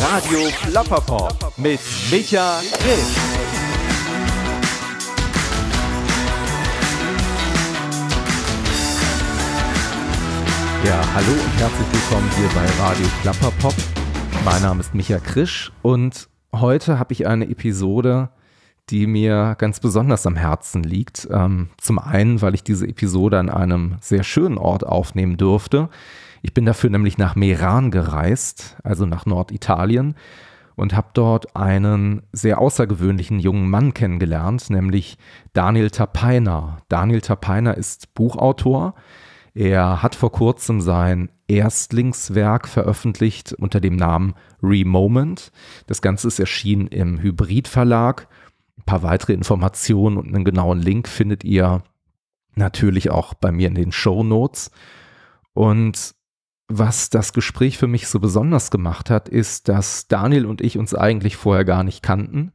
Radio Plapperpop mit Micha Krisch. Ja, hallo und herzlich willkommen hier bei Radio Klapperpop. Mein Name ist Micha Krisch und heute habe ich eine Episode, die mir ganz besonders am Herzen liegt. Ähm, zum einen, weil ich diese Episode an einem sehr schönen Ort aufnehmen durfte, ich bin dafür nämlich nach Meran gereist, also nach Norditalien, und habe dort einen sehr außergewöhnlichen jungen Mann kennengelernt, nämlich Daniel Tapeiner. Daniel Tapeiner ist Buchautor. Er hat vor kurzem sein Erstlingswerk veröffentlicht unter dem Namen Remoment. Das Ganze ist erschienen im Hybrid Verlag. Ein paar weitere Informationen und einen genauen Link findet ihr natürlich auch bei mir in den Show Notes. Und was das Gespräch für mich so besonders gemacht hat, ist, dass Daniel und ich uns eigentlich vorher gar nicht kannten.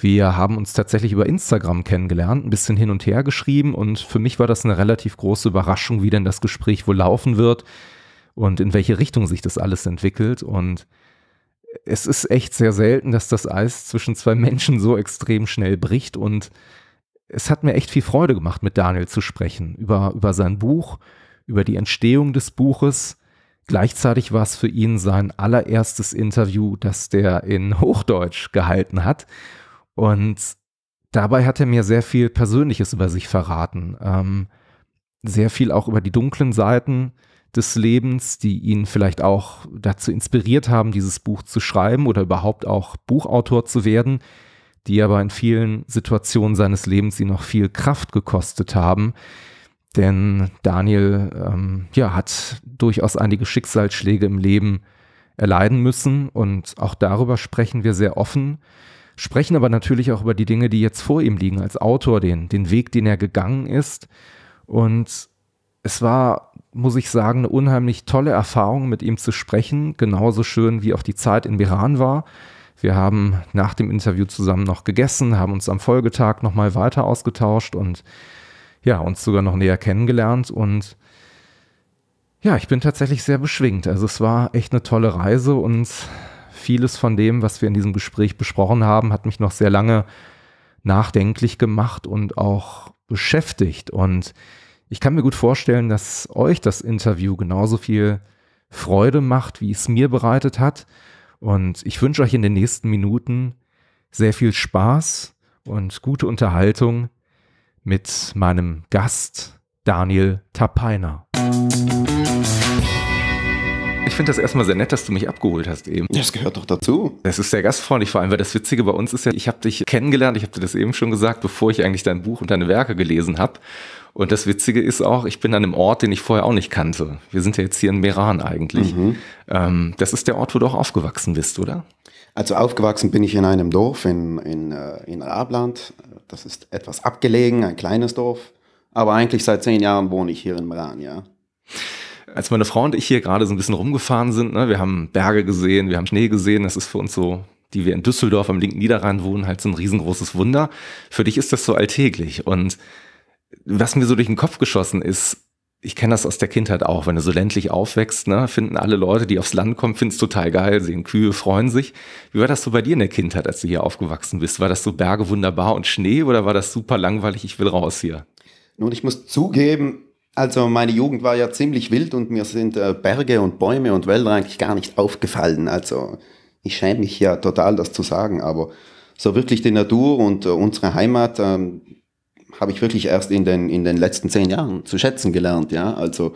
Wir haben uns tatsächlich über Instagram kennengelernt, ein bisschen hin und her geschrieben und für mich war das eine relativ große Überraschung, wie denn das Gespräch wohl laufen wird und in welche Richtung sich das alles entwickelt. Und es ist echt sehr selten, dass das Eis zwischen zwei Menschen so extrem schnell bricht und es hat mir echt viel Freude gemacht, mit Daniel zu sprechen über, über sein Buch, über die Entstehung des Buches Gleichzeitig war es für ihn sein allererstes Interview, das der in Hochdeutsch gehalten hat. Und dabei hat er mir sehr viel Persönliches über sich verraten. Ähm, sehr viel auch über die dunklen Seiten des Lebens, die ihn vielleicht auch dazu inspiriert haben, dieses Buch zu schreiben oder überhaupt auch Buchautor zu werden, die aber in vielen Situationen seines Lebens ihn noch viel Kraft gekostet haben. Denn Daniel ähm, ja, hat durchaus einige Schicksalsschläge im Leben erleiden müssen und auch darüber sprechen wir sehr offen, sprechen aber natürlich auch über die Dinge, die jetzt vor ihm liegen als Autor, den, den Weg, den er gegangen ist. Und es war, muss ich sagen, eine unheimlich tolle Erfahrung, mit ihm zu sprechen, genauso schön wie auch die Zeit in Iran war. Wir haben nach dem Interview zusammen noch gegessen, haben uns am Folgetag nochmal weiter ausgetauscht und ja, uns sogar noch näher kennengelernt und ja, ich bin tatsächlich sehr beschwingt. Also es war echt eine tolle Reise und vieles von dem, was wir in diesem Gespräch besprochen haben, hat mich noch sehr lange nachdenklich gemacht und auch beschäftigt. Und ich kann mir gut vorstellen, dass euch das Interview genauso viel Freude macht, wie es mir bereitet hat. Und ich wünsche euch in den nächsten Minuten sehr viel Spaß und gute Unterhaltung mit meinem Gast Daniel Tapainer. Ich finde das erstmal sehr nett, dass du mich abgeholt hast eben. Das gehört doch dazu. Das ist sehr gastfreundlich vor allem, weil das Witzige bei uns ist ja, ich habe dich kennengelernt, ich habe dir das eben schon gesagt, bevor ich eigentlich dein Buch und deine Werke gelesen habe. Und das Witzige ist auch, ich bin an einem Ort, den ich vorher auch nicht kannte. Wir sind ja jetzt hier in Meran eigentlich. Mhm. Ähm, das ist der Ort, wo du auch aufgewachsen bist, oder? Also aufgewachsen bin ich in einem Dorf in, in, äh, in Rabland, das ist etwas abgelegen, ein kleines Dorf. Aber eigentlich seit zehn Jahren wohne ich hier in Meran, ja. Als meine Frau und ich hier gerade so ein bisschen rumgefahren sind, ne, wir haben Berge gesehen, wir haben Schnee gesehen, das ist für uns so die wir in Düsseldorf am linken Niederrhein wohnen, halt so ein riesengroßes Wunder. Für dich ist das so alltäglich. Und was mir so durch den Kopf geschossen ist, ich kenne das aus der Kindheit auch, wenn du so ländlich aufwächst, ne, finden alle Leute, die aufs Land kommen, finden es total geil, sehen Kühe, freuen sich. Wie war das so bei dir in der Kindheit, als du hier aufgewachsen bist? War das so Berge wunderbar und Schnee oder war das super langweilig, ich will raus hier? Nun, ich muss zugeben, also meine Jugend war ja ziemlich wild und mir sind äh, Berge und Bäume und Wälder eigentlich gar nicht aufgefallen. Also ich schäme mich ja total, das zu sagen, aber so wirklich die Natur und äh, unsere Heimat, ähm, habe ich wirklich erst in den, in den letzten zehn Jahren zu schätzen gelernt, ja. Also,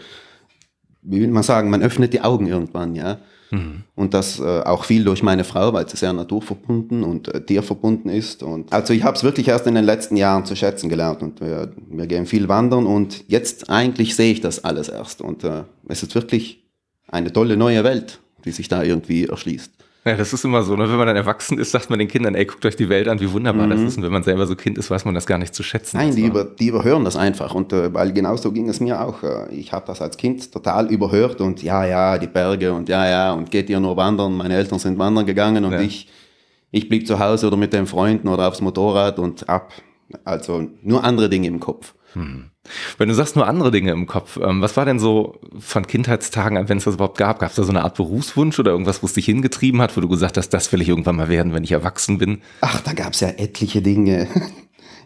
wie will man sagen, man öffnet die Augen irgendwann, ja. Mhm. Und das äh, auch viel durch meine Frau, weil sie sehr naturverbunden und äh, tierverbunden ist. Und also ich habe es wirklich erst in den letzten Jahren zu schätzen gelernt. Und wir, wir gehen viel wandern und jetzt eigentlich sehe ich das alles erst. Und äh, es ist wirklich eine tolle neue Welt, die sich da irgendwie erschließt. Ja, das ist immer so. Ne? Wenn man dann erwachsen ist, sagt man den Kindern, ey, guckt euch die Welt an, wie wunderbar mhm. das ist. Und wenn man selber so Kind ist, weiß man das gar nicht zu schätzen. Nein, die, über, die, überhören das einfach. Und äh, weil genau so ging es mir auch. Äh, ich habe das als Kind total überhört und ja, ja, die Berge und ja, ja, und geht ihr nur wandern. Meine Eltern sind wandern gegangen und ja. ich, ich blieb zu Hause oder mit den Freunden oder aufs Motorrad und ab. Also nur andere Dinge im Kopf. Mhm. Wenn du sagst nur andere Dinge im Kopf, ähm, was war denn so von Kindheitstagen an, wenn es das überhaupt gab? Gab es da so eine Art Berufswunsch oder irgendwas, was dich hingetrieben hat, wo du gesagt hast, das will ich irgendwann mal werden, wenn ich erwachsen bin? Ach, da gab es ja etliche Dinge.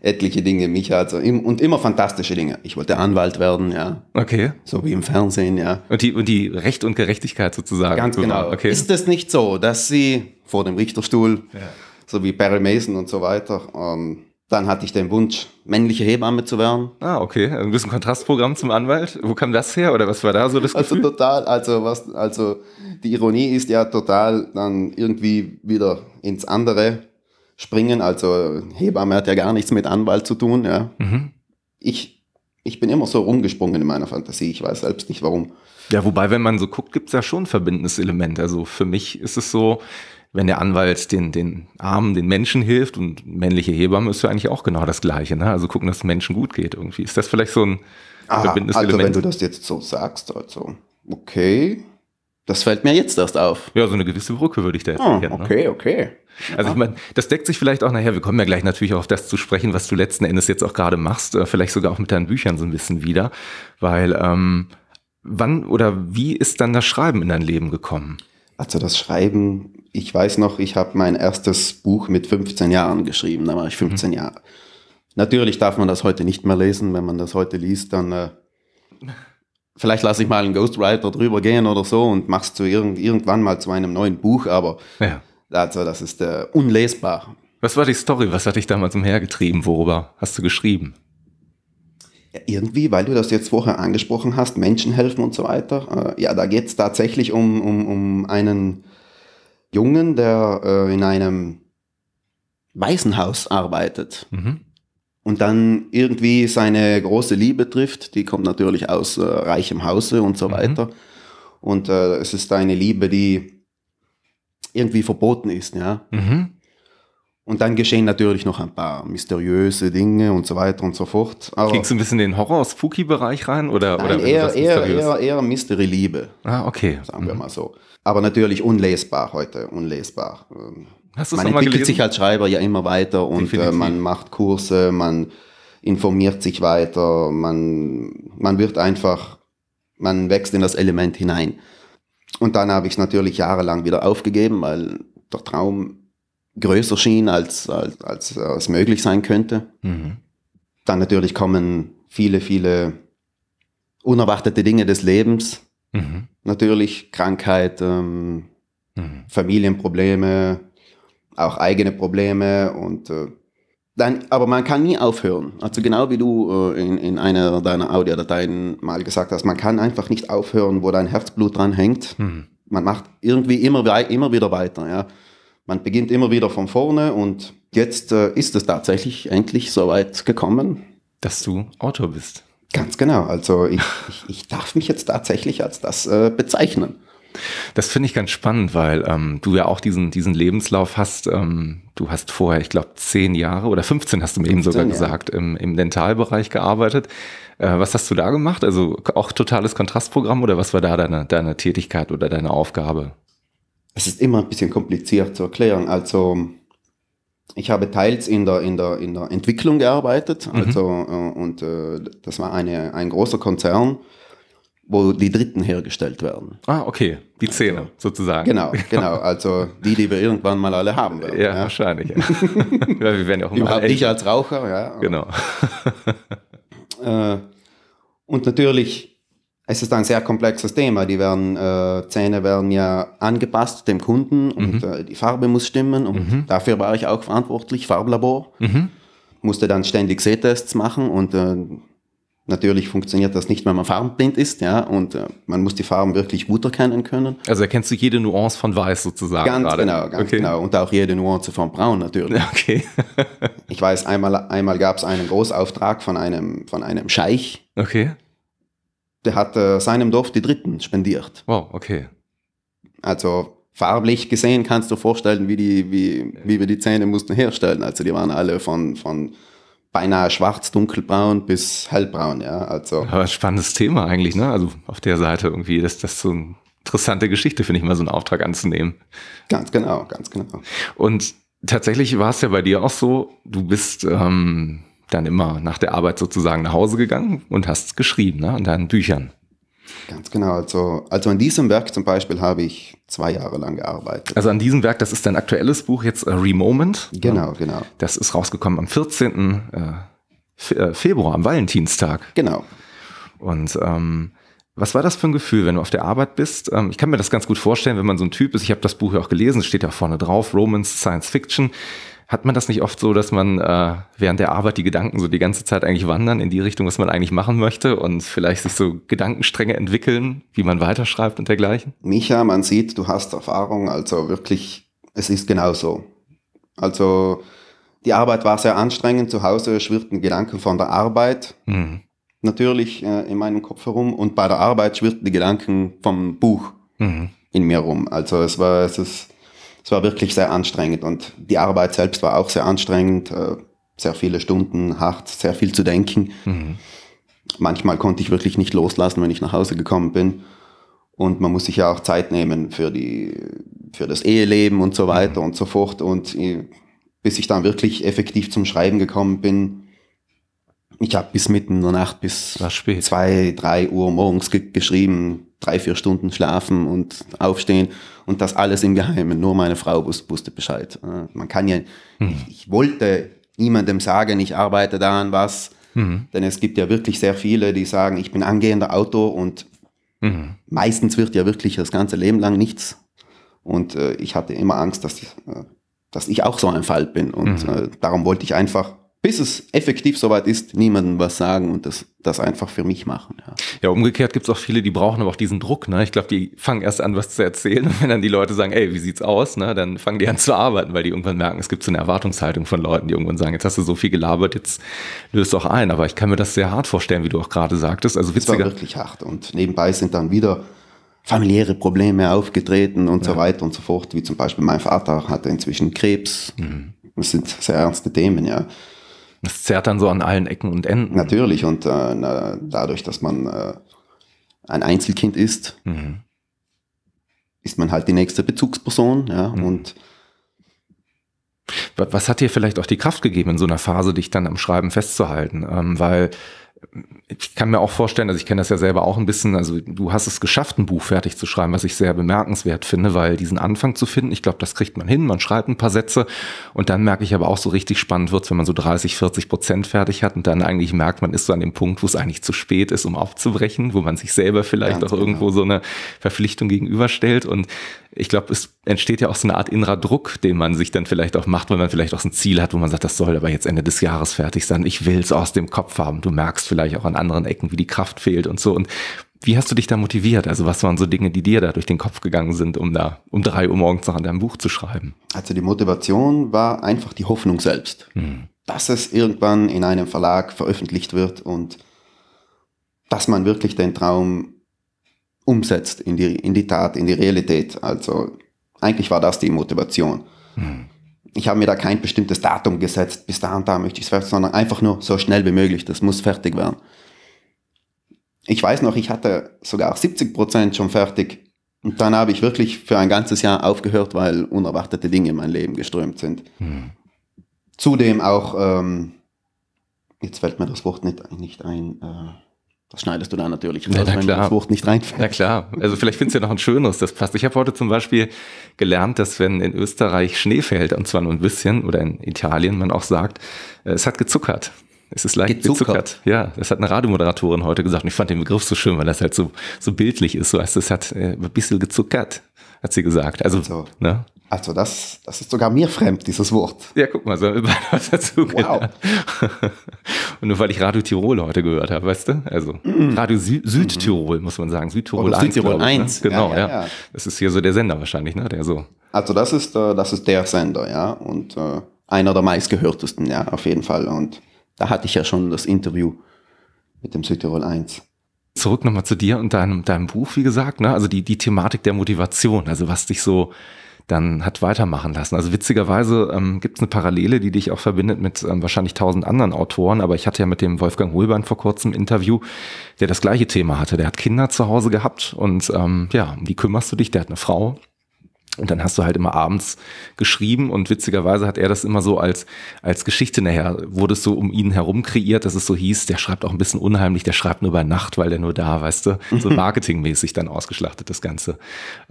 etliche Dinge, mich also und immer fantastische Dinge. Ich wollte Anwalt werden, ja. Okay. So wie im Fernsehen, ja. Und die, und die Recht und Gerechtigkeit sozusagen. Ganz genau. Okay. Ist es nicht so, dass sie vor dem Richterstuhl, ja. so wie Barry Mason und so weiter, ähm, dann hatte ich den Wunsch, männliche Hebamme zu werden. Ah, okay. Ein bisschen Kontrastprogramm zum Anwalt. Wo kam das her oder was war da so das also Gefühl? Also total, also was, also die Ironie ist ja total dann irgendwie wieder ins andere springen. Also Hebamme hat ja gar nichts mit Anwalt zu tun. Ja. Mhm. Ich, ich bin immer so rumgesprungen in meiner Fantasie. Ich weiß selbst nicht warum. Ja, wobei, wenn man so guckt, gibt es ja schon ein Verbindungselement. Also für mich ist es so, wenn der Anwalt den, den Armen, den Menschen hilft und männliche Hebammen ist ja eigentlich auch genau das Gleiche. Ne? Also gucken, dass es Menschen gut geht irgendwie. Ist das vielleicht so ein Aha, verbindendes also wenn du das jetzt so sagst, also okay, das fällt mir jetzt erst auf. Ja, so eine gewisse Brücke würde ich da jetzt oh, erkennen, Okay, ne? okay. Also ja. ich ah. meine, das deckt sich vielleicht auch nachher, wir kommen ja gleich natürlich auch auf das zu sprechen, was du letzten Endes jetzt auch gerade machst, äh, vielleicht sogar auch mit deinen Büchern so ein bisschen wieder, weil ähm, wann oder wie ist dann das Schreiben in dein Leben gekommen? Also das Schreiben, ich weiß noch, ich habe mein erstes Buch mit 15 Jahren geschrieben, da war ich 15 mhm. Jahre. Natürlich darf man das heute nicht mehr lesen, wenn man das heute liest, dann äh, vielleicht lasse ich mal einen Ghostwriter drüber gehen oder so und mach's zu irgend, irgendwann mal zu einem neuen Buch, aber ja. also das ist äh, unlesbar. Was war die Story? Was hat dich damals umhergetrieben? Worüber hast du geschrieben? irgendwie, weil du das jetzt vorher angesprochen hast, Menschen helfen und so weiter. Äh, ja, da geht es tatsächlich um, um, um einen Jungen, der äh, in einem Waisenhaus arbeitet. Mhm. Und dann irgendwie seine große Liebe trifft, die kommt natürlich aus äh, reichem Hause und so mhm. weiter. Und äh, es ist eine Liebe, die irgendwie verboten ist, ja. Mhm. Und dann geschehen natürlich noch ein paar mysteriöse Dinge und so weiter und so fort. Aber Kriegst du ein bisschen den Horror-Spooky-Bereich rein? Oder, nein, oder eher, eher, eher, eher Mystery-Liebe. Ah, okay. Sagen mhm. wir mal so. Aber natürlich unlesbar heute, unlesbar. Ähm, Hast man entwickelt gelesen? sich als Schreiber ja immer weiter und äh, man macht Kurse, man informiert sich weiter, man, man wird einfach, man wächst in das Element hinein. Und dann habe ich es natürlich jahrelang wieder aufgegeben, weil der Traum größer schien, als, als, als, äh, als möglich sein könnte. Mhm. Dann natürlich kommen viele, viele unerwartete Dinge des Lebens. Mhm. Natürlich Krankheit, ähm, mhm. Familienprobleme, auch eigene Probleme und äh, dann, aber man kann nie aufhören. Also genau wie du äh, in, in einer deiner Audiodateien mal gesagt hast, man kann einfach nicht aufhören, wo dein Herzblut dran hängt. Mhm. Man macht irgendwie immer, immer wieder weiter. Ja man beginnt immer wieder von vorne und jetzt äh, ist es tatsächlich endlich so weit gekommen. Dass du Autor bist. Ganz genau. Also ich, ich, ich darf mich jetzt tatsächlich als das äh, bezeichnen. Das finde ich ganz spannend, weil ähm, du ja auch diesen, diesen Lebenslauf hast. Ähm, du hast vorher, ich glaube, zehn Jahre oder 15 hast du mir 15, eben sogar ja. gesagt, im, im Dentalbereich gearbeitet. Äh, was hast du da gemacht? Also auch totales Kontrastprogramm oder was war da deine, deine Tätigkeit oder deine Aufgabe? es ist immer ein bisschen kompliziert zu erklären. Also ich habe teils in der, in der, in der Entwicklung gearbeitet, mhm. also, äh, und äh, das war eine, ein großer Konzern, wo die Dritten hergestellt werden. Ah, okay, die Zähne also, sozusagen. Genau, genau, also die, die wir irgendwann mal alle haben werden. Ja, ja. wahrscheinlich. Ja. wir werden ja auch Überhaupt ich als Raucher, ja. Genau. äh, und natürlich es ist ein sehr komplexes Thema. Die werden, äh, Zähne werden ja angepasst dem Kunden und mhm. äh, die Farbe muss stimmen. Und mhm. dafür war ich auch verantwortlich, Farblabor. Mhm. Musste dann ständig Sehtests machen und äh, natürlich funktioniert das nicht, wenn man farbenblind ist, ja, und äh, man muss die Farben wirklich gut erkennen können. Also erkennst du jede Nuance von Weiß sozusagen. Ganz gerade. genau, ganz okay. genau. Und auch jede Nuance von Braun natürlich. Okay. ich weiß, einmal, einmal gab es einen Großauftrag von einem, von einem Scheich. Okay der hat äh, seinem Dorf die dritten spendiert. Wow, okay. Also farblich gesehen kannst du vorstellen, wie, die, wie, wie wir die Zähne mussten herstellen. Also die waren alle von, von beinahe schwarz, dunkelbraun bis hellbraun, ja. Also. Aber spannendes Thema eigentlich, ne? Also auf der Seite irgendwie, dass das so eine interessante Geschichte, finde ich mal, so einen Auftrag anzunehmen. Ganz genau, ganz genau. Und tatsächlich war es ja bei dir auch so, du bist ähm, dann immer nach der Arbeit sozusagen nach Hause gegangen und hast geschrieben ne, an deinen Büchern. Ganz genau. Also, also an diesem Werk zum Beispiel habe ich zwei Jahre lang gearbeitet. Also an diesem Werk, das ist dein aktuelles Buch jetzt, uh, Remoment. Ne? Genau, genau. Das ist rausgekommen am 14. Äh, äh, Februar, am Valentinstag. Genau. Und ähm, was war das für ein Gefühl, wenn du auf der Arbeit bist? Ähm, ich kann mir das ganz gut vorstellen, wenn man so ein Typ ist. Ich habe das Buch ja auch gelesen, steht ja vorne drauf, Romance Science Fiction. Hat man das nicht oft so, dass man äh, während der Arbeit die Gedanken so die ganze Zeit eigentlich wandern in die Richtung, was man eigentlich machen möchte und vielleicht sich so Gedankenstränge entwickeln, wie man weiterschreibt und dergleichen? Micha, man sieht, du hast Erfahrung, also wirklich, es ist genau so. Also die Arbeit war sehr anstrengend, zu Hause schwirrten Gedanken von der Arbeit mhm. natürlich äh, in meinem Kopf herum und bei der Arbeit schwirrten die Gedanken vom Buch mhm. in mir rum. Also es war, es ist es war wirklich sehr anstrengend und die Arbeit selbst war auch sehr anstrengend, äh, sehr viele Stunden, hart, sehr viel zu denken. Mhm. Manchmal konnte ich wirklich nicht loslassen, wenn ich nach Hause gekommen bin. Und man muss sich ja auch Zeit nehmen für, die, für das Eheleben und so weiter mhm. und so fort. Und äh, bis ich dann wirklich effektiv zum Schreiben gekommen bin, ich habe bis mitten in der Nacht bis zwei, drei Uhr morgens ge geschrieben, drei, vier Stunden schlafen und aufstehen und das alles im Geheimen. Nur meine Frau wusste Bescheid. Äh, man kann ja, mhm. ich, ich, wollte niemandem sagen, ich arbeite daran was, mhm. denn es gibt ja wirklich sehr viele, die sagen, ich bin angehender Auto und mhm. meistens wird ja wirklich das ganze Leben lang nichts. Und äh, ich hatte immer Angst, dass, äh, dass ich auch so ein Fall bin und hm. äh, darum wollte ich einfach bis es effektiv soweit ist, niemandem was sagen und das, das einfach für mich machen. Ja, ja umgekehrt gibt es auch viele, die brauchen aber auch diesen Druck. Ne? Ich glaube, die fangen erst an, was zu erzählen. Und wenn dann die Leute sagen, ey, wie sieht's aus? Ne? Dann fangen die an zu arbeiten, weil die irgendwann merken, es gibt so eine Erwartungshaltung von Leuten, die irgendwann sagen, jetzt hast du so viel gelabert, jetzt löst auch ein. Aber ich kann mir das sehr hart vorstellen, wie du auch gerade sagtest. Also witziger. Das war wirklich hart. Und nebenbei sind dann wieder familiäre Probleme aufgetreten und ja. so weiter und so fort. Wie zum Beispiel mein Vater hatte inzwischen Krebs. Mhm. Das sind sehr ernste Themen, ja. Das zerrt dann so an allen Ecken und Enden. Natürlich, und äh, na, dadurch, dass man äh, ein Einzelkind ist, mhm. ist man halt die nächste Bezugsperson. Ja, mhm. und was hat dir vielleicht auch die Kraft gegeben, in so einer Phase dich dann am Schreiben festzuhalten? Ähm, weil ich kann mir auch vorstellen, also ich kenne das ja selber auch ein bisschen, also du hast es geschafft, ein Buch fertig zu schreiben, was ich sehr bemerkenswert finde, weil diesen Anfang zu finden, ich glaube, das kriegt man hin, man schreibt ein paar Sätze und dann merke ich aber auch so richtig spannend wird, wenn man so 30, 40 Prozent fertig hat und dann eigentlich merkt, man ist so an dem Punkt, wo es eigentlich zu spät ist, um aufzubrechen, wo man sich selber vielleicht ja, auch genau. irgendwo so eine Verpflichtung gegenüberstellt und ich glaube, es entsteht ja auch so eine Art innerer Druck, den man sich dann vielleicht auch macht, weil man vielleicht auch so ein Ziel hat, wo man sagt, das soll aber jetzt Ende des Jahres fertig sein, ich will es aus dem Kopf haben, du merkst vielleicht auch an anderen Ecken, wie die Kraft fehlt und so. Und wie hast du dich da motiviert? Also was waren so Dinge, die dir da durch den Kopf gegangen sind, um da um drei Uhr morgens noch an deinem Buch zu schreiben? Also die Motivation war einfach die Hoffnung selbst, hm. dass es irgendwann in einem Verlag veröffentlicht wird und dass man wirklich den Traum umsetzt in die, in die Tat, in die Realität. Also eigentlich war das die Motivation. Hm ich habe mir da kein bestimmtes Datum gesetzt, bis da und da möchte ich es fertig, sondern einfach nur so schnell wie möglich, das muss fertig werden. Ich weiß noch, ich hatte sogar 70% Prozent schon fertig und dann habe ich wirklich für ein ganzes Jahr aufgehört, weil unerwartete Dinge in mein Leben geströmt sind. Hm. Zudem auch, ähm, jetzt fällt mir das Wort nicht, nicht ein, äh, das schneidest du da natürlich raus, ja, na, wenn klar. das Wort nicht reinfällt. Na klar, also vielleicht findest du ja noch ein schöneres, das passt. Ich habe heute zum Beispiel gelernt, dass wenn in Österreich Schnee fällt, und zwar nur ein bisschen, oder in Italien, man auch sagt, äh, es hat gezuckert. Es ist leicht gezuckert. gezuckert. Ja, das hat eine Radiomoderatorin heute gesagt. Und ich fand den Begriff so schön, weil das halt so, so bildlich ist. So heißt, es hat äh, ein bisschen gezuckert, hat sie gesagt. Also, so. ne? Also das, das ist sogar mir fremd, dieses Wort. Ja, guck mal, so haben wir was dazu gelernt. Wow. Und nur weil ich Radio Tirol heute gehört habe, weißt du? Also mm. Radio Sü mhm. Südtirol, mm. muss man sagen. Südtirol Oder 1. Südtirol 1. ne? Genau, ja, ja, ja, Das ist hier so der Sender wahrscheinlich, ne? Der so. Also das ist, äh, das ist der Sender, ja. Und äh, einer der meistgehörtesten, ja, auf jeden Fall. Und da hatte ich ja schon das Interview mit dem Südtirol 1 zurück nochmal zu dir und deinem, deinem Buch, wie gesagt, ne? also die, die Thematik der Motivation, also was dich so dann hat weitermachen lassen. Also witzigerweise ähm, gibt es eine Parallele, die dich auch verbindet mit ähm, wahrscheinlich tausend anderen Autoren, aber ich hatte ja mit dem Wolfgang Hohlbein vor kurzem ein Interview, der das gleiche Thema hatte. Der hat Kinder zu Hause gehabt und ähm, ja, um die kümmerst du dich, der hat eine Frau. Und dann hast du halt immer abends geschrieben und witzigerweise hat er das immer so als, als Geschichte nachher, wurde es so um ihn herum kreiert, dass es so hieß, der schreibt auch ein bisschen unheimlich, der schreibt nur bei Nacht, weil der nur da, weißt du, so marketingmäßig dann ausgeschlachtet das Ganze.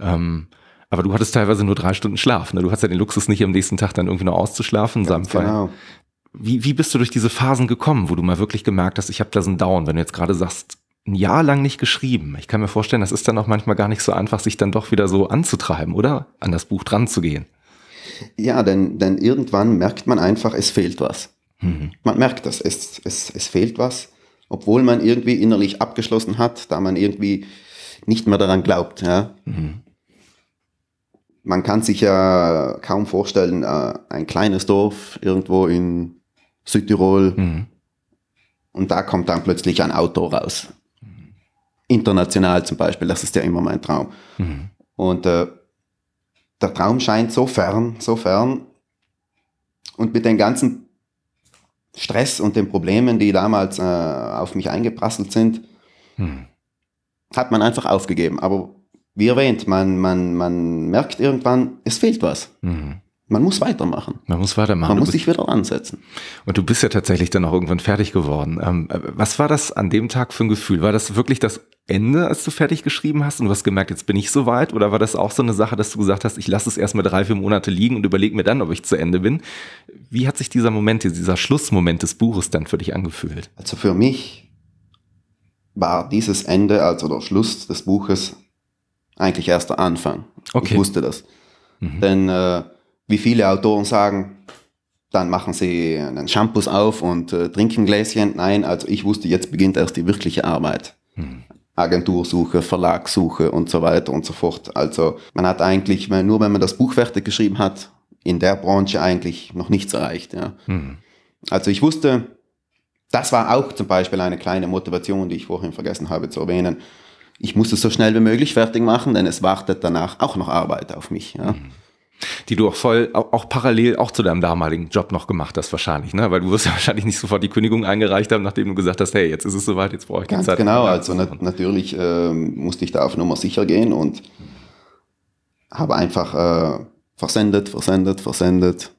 Ähm, aber du hattest teilweise nur drei Stunden Schlaf. Ne? Du hast ja den Luxus nicht, am nächsten Tag dann irgendwie noch auszuschlafen. In Genau. Wie, wie bist du durch diese Phasen gekommen, wo du mal wirklich gemerkt hast, ich habe da so einen Down, wenn du jetzt gerade sagst, ein Jahr lang nicht geschrieben. Ich kann mir vorstellen, das ist dann auch manchmal gar nicht so einfach, sich dann doch wieder so anzutreiben, oder? An das Buch dran zu gehen. Ja, denn, denn irgendwann merkt man einfach, es fehlt was. Mhm. Man merkt das, es, es, es fehlt was, obwohl man irgendwie innerlich abgeschlossen hat, da man irgendwie nicht mehr daran glaubt. Ja? Mhm man kann sich ja kaum vorstellen, äh, ein kleines Dorf irgendwo in Südtirol mhm. und da kommt dann plötzlich ein Auto raus. International zum Beispiel, das ist ja immer mein Traum. Mhm. Und äh, der Traum scheint so fern, so fern. Und mit den ganzen Stress und den Problemen, die damals äh, auf mich eingeprasselt sind, mhm. hat man einfach aufgegeben. Aber wie erwähnt, man, man, man merkt irgendwann, es fehlt was. Mhm. Man muss weitermachen. Man muss weitermachen. Man du muss sich wieder ansetzen. Und du bist ja tatsächlich dann auch irgendwann fertig geworden. Ähm, was war das an dem Tag für ein Gefühl? War das wirklich das Ende, als du fertig geschrieben hast und du hast gemerkt, jetzt bin ich soweit? Oder war das auch so eine Sache, dass du gesagt hast, ich lasse es erstmal drei, vier Monate liegen und überlege mir dann, ob ich zu Ende bin? Wie hat sich dieser Moment, dieser Schlussmoment des Buches dann für dich angefühlt? Also für mich war dieses Ende, also der Schluss des Buches, eigentlich erst der Anfang. Okay. Ich wusste das. Mhm. Denn äh, wie viele Autoren sagen, dann machen sie einen Shampoo auf und äh, trinken Gläschen. Nein, also ich wusste, jetzt beginnt erst die wirkliche Arbeit. Mhm. Agentursuche, Verlagssuche und so weiter und so fort. Also man hat eigentlich, nur wenn man das Buch fertig geschrieben hat, in der Branche eigentlich noch nichts erreicht. Ja. Mhm. Also ich wusste, das war auch zum Beispiel eine kleine Motivation, die ich vorhin vergessen habe zu erwähnen ich muss es so schnell wie möglich fertig machen, denn es wartet danach auch noch Arbeit auf mich. Ja. Mhm. die du auch voll, auch, parallel auch zu deinem damaligen Job noch gemacht hast wahrscheinlich, ne? Weil du wirst ja wahrscheinlich nicht sofort die Kündigung eingereicht haben, nachdem du gesagt hast, hey, jetzt ist es soweit, jetzt brauche ich Ganz Zeit. Genau, also nat natürlich äh, musste ich da auf Nummer sicher gehen und habe einfach äh, versendet, versendet, versendet,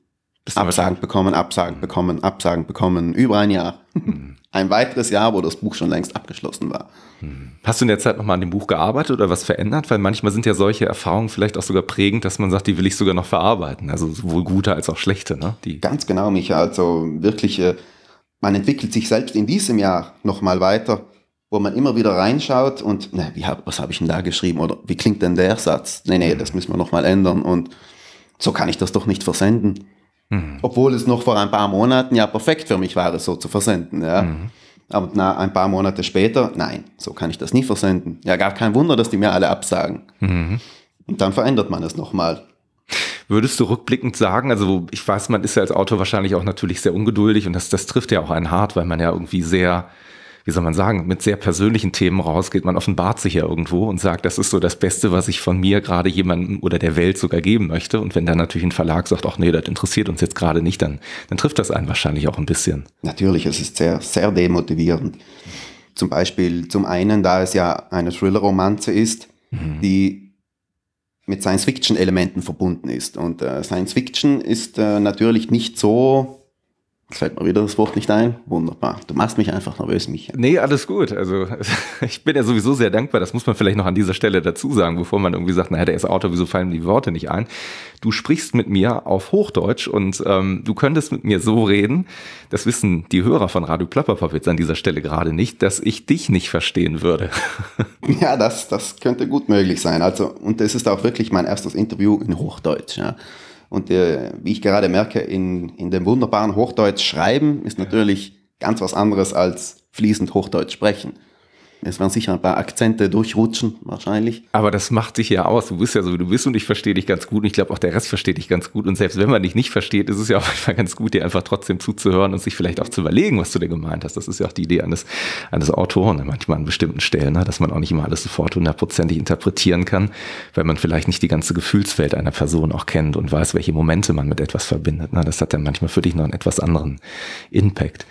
Absagen bekommen, Absagen bekommen, Absagen bekommen, über ein Jahr. Mhm ein weiteres Jahr, wo das Buch schon längst abgeschlossen war. Hm. Hast du in der Zeit nochmal an dem Buch gearbeitet oder was verändert? Weil manchmal sind ja solche Erfahrungen vielleicht auch sogar prägend, dass man sagt, die will ich sogar noch verarbeiten. Also sowohl gute als auch schlechte. Ne? Die Ganz genau, Micha. Also wirklich, äh, man entwickelt sich selbst in diesem Jahr nochmal weiter, wo man immer wieder reinschaut und, na, wie hab, was habe ich denn da geschrieben oder wie klingt denn der Satz? Nee, nee, hm. das müssen wir nochmal ändern und so kann ich das doch nicht versenden. Mhm. Obwohl es noch vor ein paar Monaten ja perfekt für mich war, es so zu versenden. Ja. Mhm. Aber na, ein paar Monate später, nein, so kann ich das nie versenden. Ja, gar kein Wunder, dass die mir alle absagen. Mhm. Und dann verändert man es nochmal. Würdest du rückblickend sagen, also ich weiß, man ist ja als Autor wahrscheinlich auch natürlich sehr ungeduldig und das, das trifft ja auch einen hart, weil man ja irgendwie sehr wie soll man sagen, mit sehr persönlichen Themen rausgeht. Man offenbart sich ja irgendwo und sagt, das ist so das Beste, was ich von mir gerade jemandem oder der Welt sogar geben möchte. Und wenn dann natürlich ein Verlag sagt, ach nee, das interessiert uns jetzt gerade nicht, dann, dann trifft das einen wahrscheinlich auch ein bisschen. Natürlich, es ist sehr, sehr demotivierend. Zum Beispiel zum einen, da es ja eine Thriller-Romanze ist, mhm. die mit Science-Fiction-Elementen verbunden ist. Und äh, Science-Fiction ist äh, natürlich nicht so Jetzt fällt mir wieder das Wort nicht ein. Wunderbar. Du machst mich einfach nervös, mich. Nee, alles gut. Also ich bin ja sowieso sehr dankbar. Das muss man vielleicht noch an dieser Stelle dazu sagen, bevor man irgendwie sagt, naja, der ist Autor, wieso fallen die Worte nicht ein? Du sprichst mit mir auf Hochdeutsch und ähm, du könntest mit mir so reden, das wissen die Hörer von Radio Plapperpapitz an dieser Stelle gerade nicht, dass ich dich nicht verstehen würde. ja, das, das könnte gut möglich sein. Also, und es ist auch wirklich mein erstes Interview in Hochdeutsch. Ja. Und äh, wie ich gerade merke, in, in dem wunderbaren Hochdeutsch schreiben ist natürlich ganz was anderes als fließend Hochdeutsch sprechen. Es werden sicher ein paar Akzente durchrutschen, wahrscheinlich. Aber das macht sich ja aus. Du bist ja so, wie du bist und ich verstehe dich ganz gut. Und ich glaube, auch der Rest versteht dich ganz gut. Und selbst wenn man dich nicht versteht, ist es ja auch manchmal ganz gut, dir einfach trotzdem zuzuhören und sich vielleicht auch zu überlegen, was du denn gemeint hast. Das ist ja auch die Idee eines, eines Autoren ne, manchmal an bestimmten Stellen, ne? dass man auch nicht immer alles sofort hundertprozentig interpretieren kann, weil man vielleicht nicht die ganze Gefühlswelt einer Person auch kennt und weiß, welche Momente man mit etwas verbindet. Ne? Das hat dann manchmal für dich noch einen etwas anderen Impact.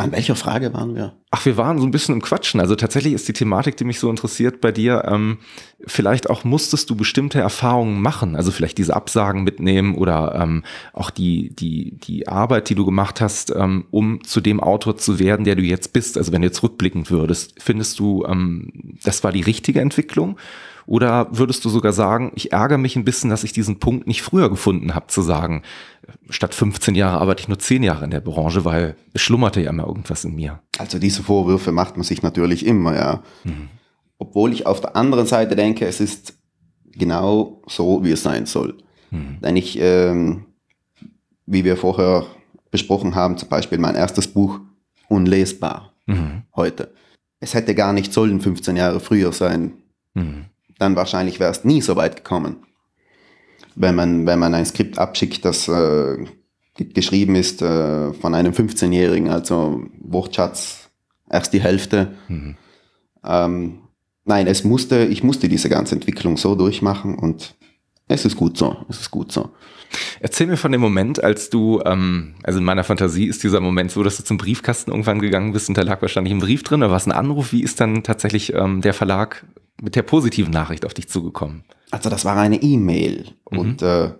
An welcher Frage waren wir? Ach, wir waren so ein bisschen im Quatschen. Also tatsächlich ist die Thematik, die mich so interessiert bei dir, ähm, vielleicht auch musstest du bestimmte Erfahrungen machen, also vielleicht diese Absagen mitnehmen oder ähm, auch die, die, die Arbeit, die du gemacht hast, ähm, um zu dem Autor zu werden, der du jetzt bist. Also wenn du jetzt rückblickend würdest, findest du, ähm, das war die richtige Entwicklung? Oder würdest du sogar sagen, ich ärgere mich ein bisschen, dass ich diesen Punkt nicht früher gefunden habe, zu sagen, statt 15 Jahre arbeite ich nur 10 Jahre in der Branche, weil es schlummerte ja immer irgendwas in mir. Also diese Vorwürfe macht man sich natürlich immer, ja. Mhm. Obwohl ich auf der anderen Seite denke, es ist genau so, wie es sein soll. Mhm. Denn ich, ähm, wie wir vorher besprochen haben, zum Beispiel mein erstes Buch unlesbar mhm. heute. Es hätte gar nicht sollen 15 Jahre früher sein. Mhm. Dann wahrscheinlich wäre es nie so weit gekommen wenn man, wenn man ein Skript abschickt, das äh, geschrieben ist äh, von einem 15-Jährigen, also Wortschatz erst die Hälfte. Mhm. Ähm, nein, es musste, ich musste diese ganze Entwicklung so durchmachen und es ist gut so, es ist gut so. Erzähl mir von dem Moment, als du, ähm, also in meiner Fantasie ist dieser Moment so, dass du zum Briefkasten irgendwann gegangen bist und da lag wahrscheinlich ein Brief drin, da war es ein Anruf. Wie ist dann tatsächlich ähm, der Verlag mit der positiven Nachricht auf dich zugekommen? Also das war eine E-Mail mhm. und äh,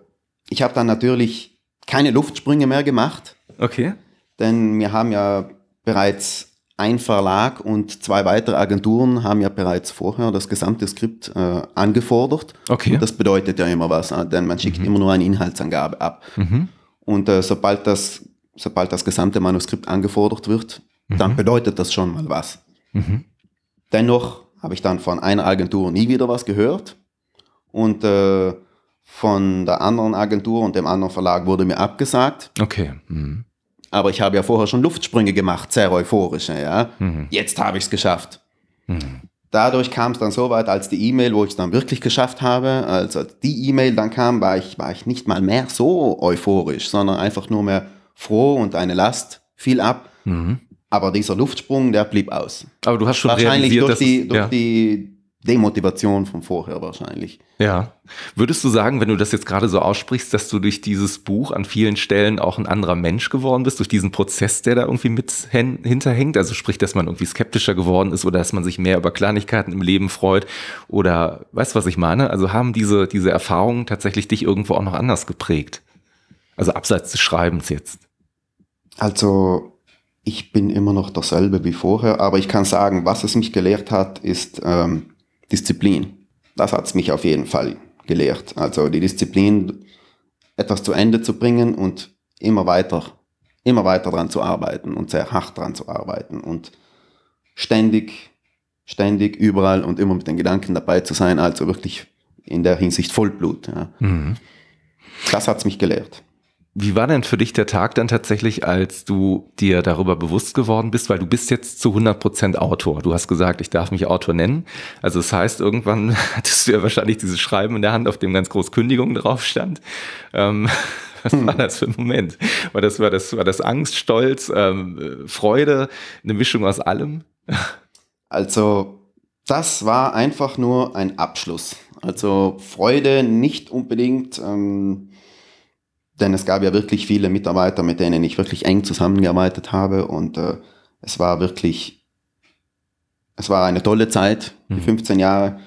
ich habe dann natürlich keine Luftsprünge mehr gemacht. Okay. Denn wir haben ja bereits ein Verlag und zwei weitere Agenturen haben ja bereits vorher das gesamte Skript äh, angefordert. Okay. Und das bedeutet ja immer was, äh, denn man schickt mhm. immer nur eine Inhaltsangabe ab. Mhm. Und äh, sobald, das, sobald das gesamte Manuskript angefordert wird, dann mhm. bedeutet das schon mal was. Mhm. Dennoch habe ich dann von einer Agentur nie wieder was gehört und äh, von der anderen Agentur und dem anderen Verlag wurde mir abgesagt. Okay. Mhm. Aber ich habe ja vorher schon Luftsprünge gemacht, sehr euphorische, ja. Mhm. Jetzt habe ich es geschafft. Mhm. Dadurch kam es dann so weit, als die E-Mail, wo ich es dann wirklich geschafft habe, als, die E-Mail dann kam, war ich, war ich nicht mal mehr so euphorisch, sondern einfach nur mehr froh und eine Last fiel ab. Mhm. Aber dieser Luftsprung, der blieb aus. Aber du hast schon wahrscheinlich realisiert, durch, die, durch ja. die Demotivation von vorher wahrscheinlich. Ja. Würdest du sagen, wenn du das jetzt gerade so aussprichst, dass du durch dieses Buch an vielen Stellen auch ein anderer Mensch geworden bist, durch diesen Prozess, der da irgendwie mit hinterhängt? Also sprich, dass man irgendwie skeptischer geworden ist oder dass man sich mehr über Kleinigkeiten im Leben freut oder weißt du, was ich meine? Also haben diese, diese Erfahrungen tatsächlich dich irgendwo auch noch anders geprägt? Also abseits des Schreibens jetzt. Also ich bin immer noch dasselbe wie vorher, aber ich kann sagen, was es mich gelehrt hat, ist ähm, Disziplin. Das hat es mich auf jeden Fall gelehrt. Also die Disziplin, etwas zu Ende zu bringen und immer weiter, immer weiter dran zu arbeiten und sehr hart dran zu arbeiten und ständig, ständig überall und immer mit den Gedanken dabei zu sein, also wirklich in der Hinsicht Vollblut. Ja. Mhm. Das hat es mich gelehrt. Wie war denn für dich der Tag dann tatsächlich, als du dir darüber bewusst geworden bist? Weil du bist jetzt zu 100% Autor. Du hast gesagt, ich darf mich Autor nennen. Also das heißt, irgendwann hattest du ja wahrscheinlich dieses Schreiben in der Hand, auf dem ganz groß Kündigung drauf stand. Ähm, was war hm. das für ein Moment? War das, war das, war das Angst, Stolz, ähm, Freude, eine Mischung aus allem? Also das war einfach nur ein Abschluss. Also Freude nicht unbedingt... Ähm denn es gab ja wirklich viele Mitarbeiter, mit denen ich wirklich eng zusammengearbeitet habe und äh, es war wirklich, es war eine tolle Zeit, die 15 mhm. Jahre.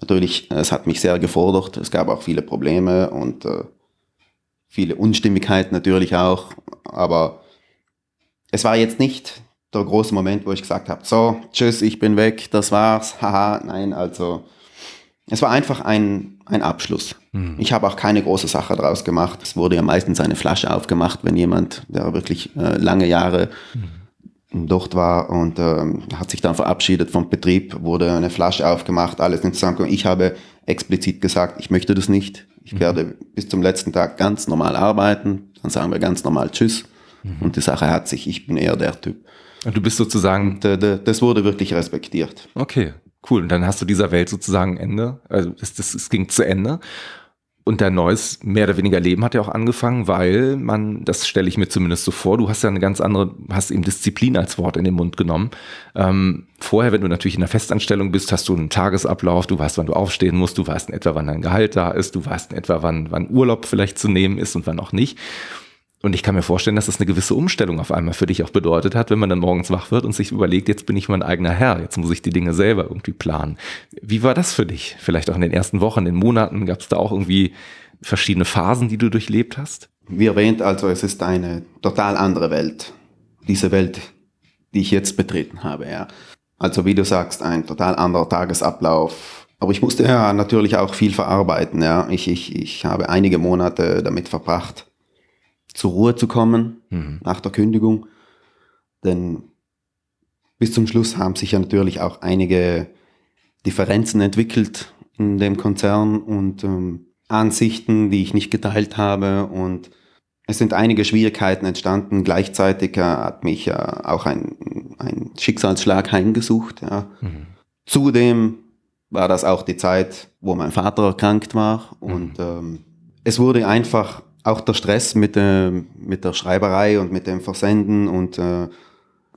Natürlich, es hat mich sehr gefordert, es gab auch viele Probleme und äh, viele Unstimmigkeiten natürlich auch, aber es war jetzt nicht der große Moment, wo ich gesagt habe, so, tschüss, ich bin weg, das war's, haha, nein, also es war einfach ein ein Abschluss. Mhm. Ich habe auch keine große Sache daraus gemacht. Es wurde ja meistens eine Flasche aufgemacht, wenn jemand, der wirklich äh, lange Jahre mhm. dort war und äh, hat sich dann verabschiedet vom Betrieb, wurde eine Flasche aufgemacht, alles in Zusammenhang. Ich habe explizit gesagt, ich möchte das nicht. Ich mhm. werde bis zum letzten Tag ganz normal arbeiten. Dann sagen wir ganz normal Tschüss. Mhm. Und die Sache hat sich, ich bin eher der Typ. Und du bist sozusagen. Und, äh, das wurde wirklich respektiert. Okay cool. Und dann hast du dieser Welt sozusagen Ende. Also es, das, es ging zu Ende. Und dein neues, mehr oder weniger Leben hat ja auch angefangen, weil man, das stelle ich mir zumindest so vor, du hast ja eine ganz andere, hast eben Disziplin als Wort in den Mund genommen. Ähm, vorher, wenn du natürlich in einer Festanstellung bist, hast du einen Tagesablauf, du weißt, wann du aufstehen musst, du weißt in etwa, wann dein Gehalt da ist, du weißt in etwa, wann, wann Urlaub vielleicht zu nehmen ist und wann auch nicht. Und ich kann mir vorstellen, dass das eine gewisse Umstellung auf einmal für dich auch bedeutet hat, wenn man dann morgens wach wird und sich überlegt, jetzt bin ich mein eigener Herr, jetzt muss ich die Dinge selber irgendwie planen. Wie war das für dich? Vielleicht auch in den ersten Wochen, in den Monaten, gab es da auch irgendwie verschiedene Phasen, die du durchlebt hast? Wie erwähnt, also es ist eine total andere Welt. Diese Welt, die ich jetzt betreten habe, ja. Also wie du sagst, ein total anderer Tagesablauf. Aber ich musste ja natürlich auch viel verarbeiten, ja. Ich, ich, ich habe einige Monate damit verbracht, zur Ruhe zu kommen mhm. nach der Kündigung. Denn bis zum Schluss haben sich ja natürlich auch einige Differenzen entwickelt in dem Konzern und ähm, Ansichten, die ich nicht geteilt habe. Und es sind einige Schwierigkeiten entstanden. Gleichzeitig äh, hat mich äh, auch ein, ein Schicksalsschlag heimgesucht. Ja. Mhm. Zudem war das auch die Zeit, wo mein Vater erkrankt war. Und mhm. ähm, es wurde einfach auch der Stress mit, äh, mit der Schreiberei und mit dem Versenden und äh,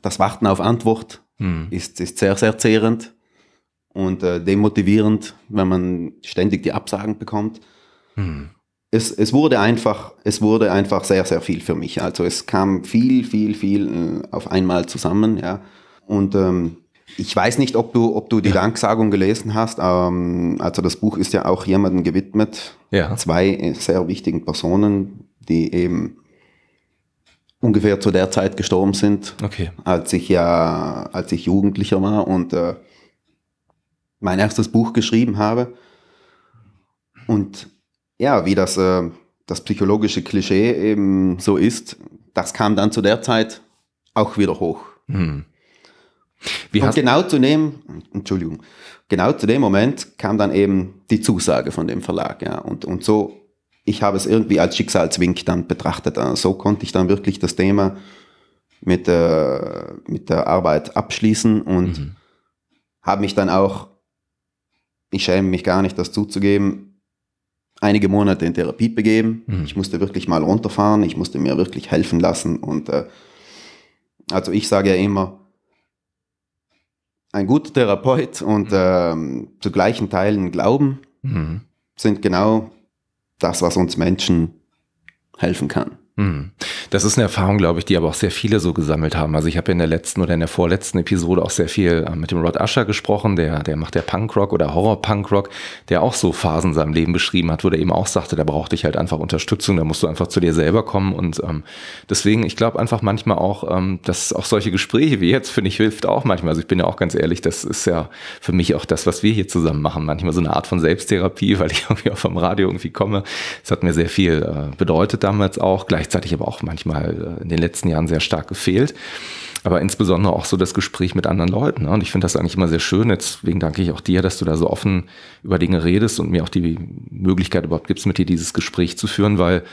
das Warten auf Antwort mhm. ist, ist sehr, sehr zehrend und äh, demotivierend, wenn man ständig die Absagen bekommt. Mhm. Es, es, wurde einfach, es wurde einfach sehr, sehr viel für mich. Also es kam viel, viel, viel äh, auf einmal zusammen. Ja. Und ähm, ich weiß nicht, ob du, ob du die ja. Danksagung gelesen hast. Ähm, also das Buch ist ja auch jemandem gewidmet. Ja. Zwei sehr wichtigen Personen, die eben ungefähr zu der Zeit gestorben sind, okay. als ich ja, als ich Jugendlicher war und äh, mein erstes Buch geschrieben habe. Und ja, wie das, äh, das psychologische Klischee eben so ist, das kam dann zu der Zeit auch wieder hoch. Mhm. Wie und genau zu dem, Entschuldigung, genau zu dem Moment kam dann eben die Zusage von dem Verlag, ja. Und, und so, ich habe es irgendwie als Schicksalswink dann betrachtet. Also so konnte ich dann wirklich das Thema mit der, mit der Arbeit abschließen und mhm. habe mich dann auch, ich schäme mich gar nicht, das zuzugeben, einige Monate in Therapie begeben. Mhm. Ich musste wirklich mal runterfahren, ich musste mir wirklich helfen lassen und äh, also ich sage ja immer, ein guter Therapeut und mhm. ähm, zu gleichen Teilen Glauben mhm. sind genau das, was uns Menschen helfen kann. Mhm. Das ist eine Erfahrung, glaube ich, die aber auch sehr viele so gesammelt haben. Also ich habe in der letzten oder in der vorletzten Episode auch sehr viel äh, mit dem Rod Usher gesprochen, der, der macht der Punkrock oder Horror-Punkrock, der auch so Phasen in seinem Leben beschrieben hat, wo der eben auch sagte, da brauchte ich halt einfach Unterstützung, da musst du einfach zu dir selber kommen. Und ähm, deswegen, ich glaube einfach manchmal auch, ähm, dass auch solche Gespräche wie jetzt, finde ich, hilft auch manchmal. Also ich bin ja auch ganz ehrlich, das ist ja für mich auch das, was wir hier zusammen machen. Manchmal so eine Art von Selbsttherapie, weil ich irgendwie auch vom Radio irgendwie komme. Das hat mir sehr viel äh, bedeutet damals auch. Gleich gleichzeitig aber auch manchmal äh, in den letzten Jahren sehr stark gefehlt. Aber insbesondere auch so das Gespräch mit anderen Leuten. Ne? Und ich finde das eigentlich immer sehr schön. Deswegen danke ich auch dir, dass du da so offen über Dinge redest und mir auch die Möglichkeit überhaupt gibst, mit dir dieses Gespräch zu führen, weil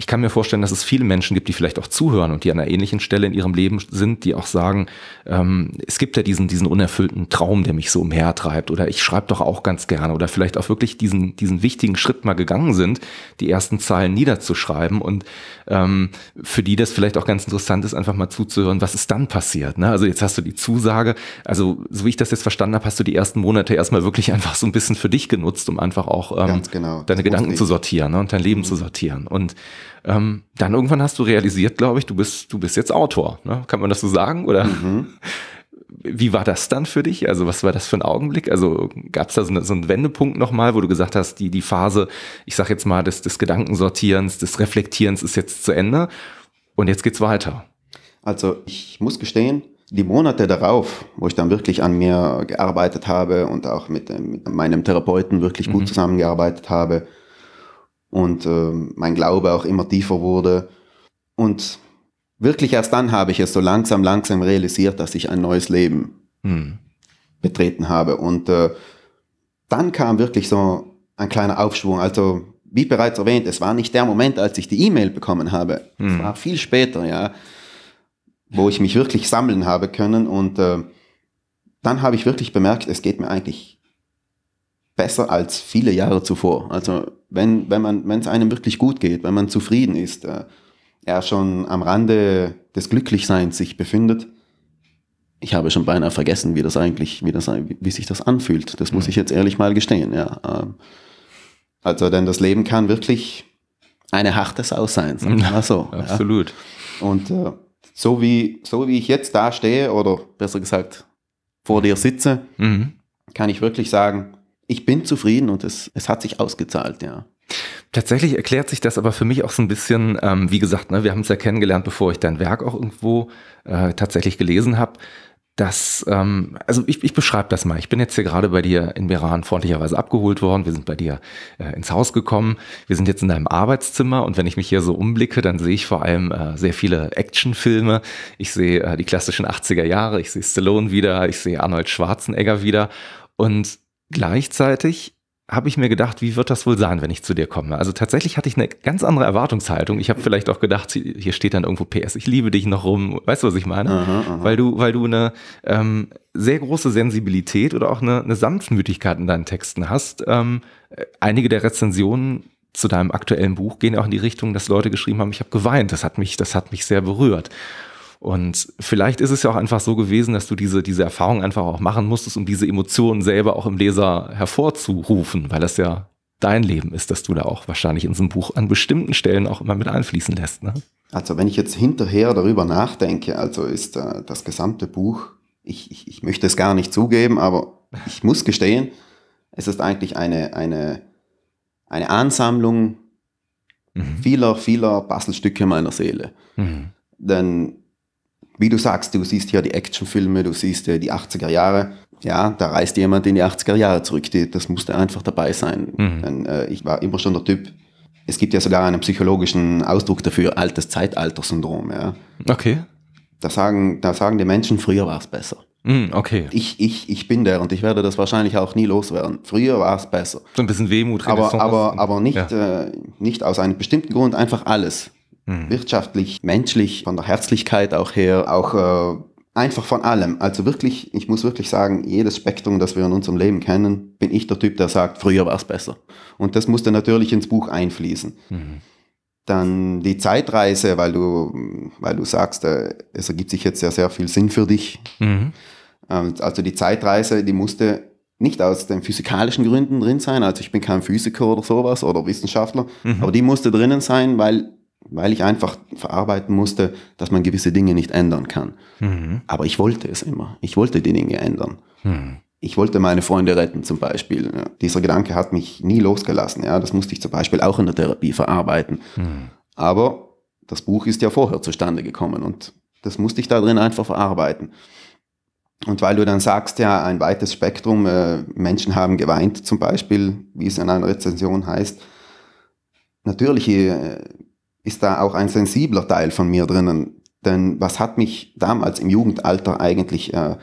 ich kann mir vorstellen, dass es viele Menschen gibt, die vielleicht auch zuhören und die an einer ähnlichen Stelle in ihrem Leben sind, die auch sagen, ähm, es gibt ja diesen, diesen unerfüllten Traum, der mich so umhertreibt oder ich schreibe doch auch ganz gerne oder vielleicht auch wirklich diesen, diesen wichtigen Schritt mal gegangen sind, die ersten Zeilen niederzuschreiben und ähm, für die das vielleicht auch ganz interessant ist, einfach mal zuzuhören, was ist dann passiert. Ne? Also jetzt hast du die Zusage, also so wie ich das jetzt verstanden habe, hast du die ersten Monate erstmal wirklich einfach so ein bisschen für dich genutzt, um einfach auch ähm, genau. deine das Gedanken zu sortieren ne? und dein Leben mhm. zu sortieren und ähm, dann irgendwann hast du realisiert, glaube ich, du bist, du bist jetzt Autor. Ne? Kann man das so sagen? Oder mhm. wie war das dann für dich? Also, was war das für ein Augenblick? Also, gab es da so, eine, so einen Wendepunkt nochmal, wo du gesagt hast, die, die Phase, ich sag jetzt mal, des, des Gedankensortierens, des Reflektierens ist jetzt zu Ende und jetzt geht's weiter? Also, ich muss gestehen, die Monate darauf, wo ich dann wirklich an mir gearbeitet habe und auch mit, äh, mit meinem Therapeuten wirklich gut mhm. zusammengearbeitet habe, und äh, mein Glaube auch immer tiefer wurde. Und wirklich erst dann habe ich es so langsam, langsam realisiert, dass ich ein neues Leben hm. betreten habe. Und äh, dann kam wirklich so ein kleiner Aufschwung. Also wie bereits erwähnt, es war nicht der Moment, als ich die E-Mail bekommen habe. Hm. Es war viel später, ja, wo ich mich wirklich sammeln habe können. Und äh, dann habe ich wirklich bemerkt, es geht mir eigentlich besser als viele Jahre zuvor. Also wenn, wenn man, wenn es einem wirklich gut geht, wenn man zufrieden ist, äh, er schon am Rande des Glücklichseins sich befindet. Ich habe schon beinahe vergessen, wie das eigentlich, wie das, wie sich das anfühlt. Das muss mhm. ich jetzt ehrlich mal gestehen, ja. also, denn das Leben kann wirklich eine harte Sau sein, sagen wir mal so. Absolut. Ja. Und äh, so wie, so wie ich jetzt da stehe oder besser gesagt vor dir sitze, mhm. kann ich wirklich sagen, ich bin zufrieden und es, es hat sich ausgezahlt, ja. Tatsächlich erklärt sich das aber für mich auch so ein bisschen, ähm, wie gesagt, ne, wir haben es ja kennengelernt, bevor ich dein Werk auch irgendwo äh, tatsächlich gelesen habe. Dass, ähm, also ich, ich beschreibe das mal. Ich bin jetzt hier gerade bei dir in Meran freundlicherweise abgeholt worden. Wir sind bei dir äh, ins Haus gekommen. Wir sind jetzt in deinem Arbeitszimmer und wenn ich mich hier so umblicke, dann sehe ich vor allem äh, sehr viele Actionfilme. Ich sehe äh, die klassischen 80er Jahre, ich sehe Stallone wieder, ich sehe Arnold Schwarzenegger wieder. Und gleichzeitig habe ich mir gedacht, wie wird das wohl sein, wenn ich zu dir komme? Also tatsächlich hatte ich eine ganz andere Erwartungshaltung. Ich habe vielleicht auch gedacht, hier steht dann irgendwo PS, ich liebe dich noch rum. Weißt du, was ich meine? Aha, aha. Weil du, weil du eine ähm, sehr große Sensibilität oder auch eine, eine Sanftmütigkeit in deinen Texten hast. Ähm, einige der Rezensionen zu deinem aktuellen Buch gehen auch in die Richtung, dass Leute geschrieben haben, ich habe geweint. Das hat mich, das hat mich sehr berührt. Und vielleicht ist es ja auch einfach so gewesen, dass du diese, diese Erfahrung einfach auch machen musstest, um diese Emotionen selber auch im Leser hervorzurufen, weil das ja dein Leben ist, dass du da auch wahrscheinlich in so einem Buch an bestimmten Stellen auch immer mit einfließen lässt. Ne? Also wenn ich jetzt hinterher darüber nachdenke, also ist äh, das gesamte Buch, ich, ich, ich möchte es gar nicht zugeben, aber ich muss gestehen, es ist eigentlich eine, eine, eine Ansammlung mhm. vieler, vieler Puzzlestücke meiner Seele. Mhm. Denn wie du sagst, du siehst hier die Actionfilme, du siehst ja äh, die 80er Jahre. Ja, da reist jemand in die 80er Jahre zurück. Die, das musste einfach dabei sein. Mhm. Denn, äh, ich war immer schon der Typ. Es gibt ja sogar einen psychologischen Ausdruck dafür, altes Zeitalter-Syndrom. Ja. Okay. Da sagen, da sagen die Menschen, früher war es besser. Mhm, okay. Ich, ich, ich bin der und ich werde das wahrscheinlich auch nie loswerden. Früher war es besser. So ein bisschen Wehmut. Aber, aber, aber nicht, ja. äh, nicht aus einem bestimmten Grund, einfach alles. Mhm. Wirtschaftlich, menschlich, von der Herzlichkeit auch her, auch äh, einfach von allem. Also wirklich, ich muss wirklich sagen, jedes Spektrum, das wir in unserem Leben kennen, bin ich der Typ, der sagt, früher war es besser. Und das musste natürlich ins Buch einfließen. Mhm. Dann die Zeitreise, weil du, weil du sagst, äh, es ergibt sich jetzt ja sehr viel Sinn für dich. Mhm. Ähm, also die Zeitreise, die musste nicht aus den physikalischen Gründen drin sein, also ich bin kein Physiker oder sowas oder Wissenschaftler, mhm. aber die musste drinnen sein, weil weil ich einfach verarbeiten musste, dass man gewisse Dinge nicht ändern kann. Mhm. Aber ich wollte es immer. Ich wollte die Dinge ändern. Mhm. Ich wollte meine Freunde retten zum Beispiel. Ja, dieser Gedanke hat mich nie losgelassen. Ja, das musste ich zum Beispiel auch in der Therapie verarbeiten. Mhm. Aber das Buch ist ja vorher zustande gekommen und das musste ich da drin einfach verarbeiten. Und weil du dann sagst, ja, ein weites Spektrum, äh, Menschen haben geweint zum Beispiel, wie es in einer Rezension heißt. Natürlich, äh, ist da auch ein sensibler Teil von mir drinnen. Denn was hat mich damals im Jugendalter eigentlich äh,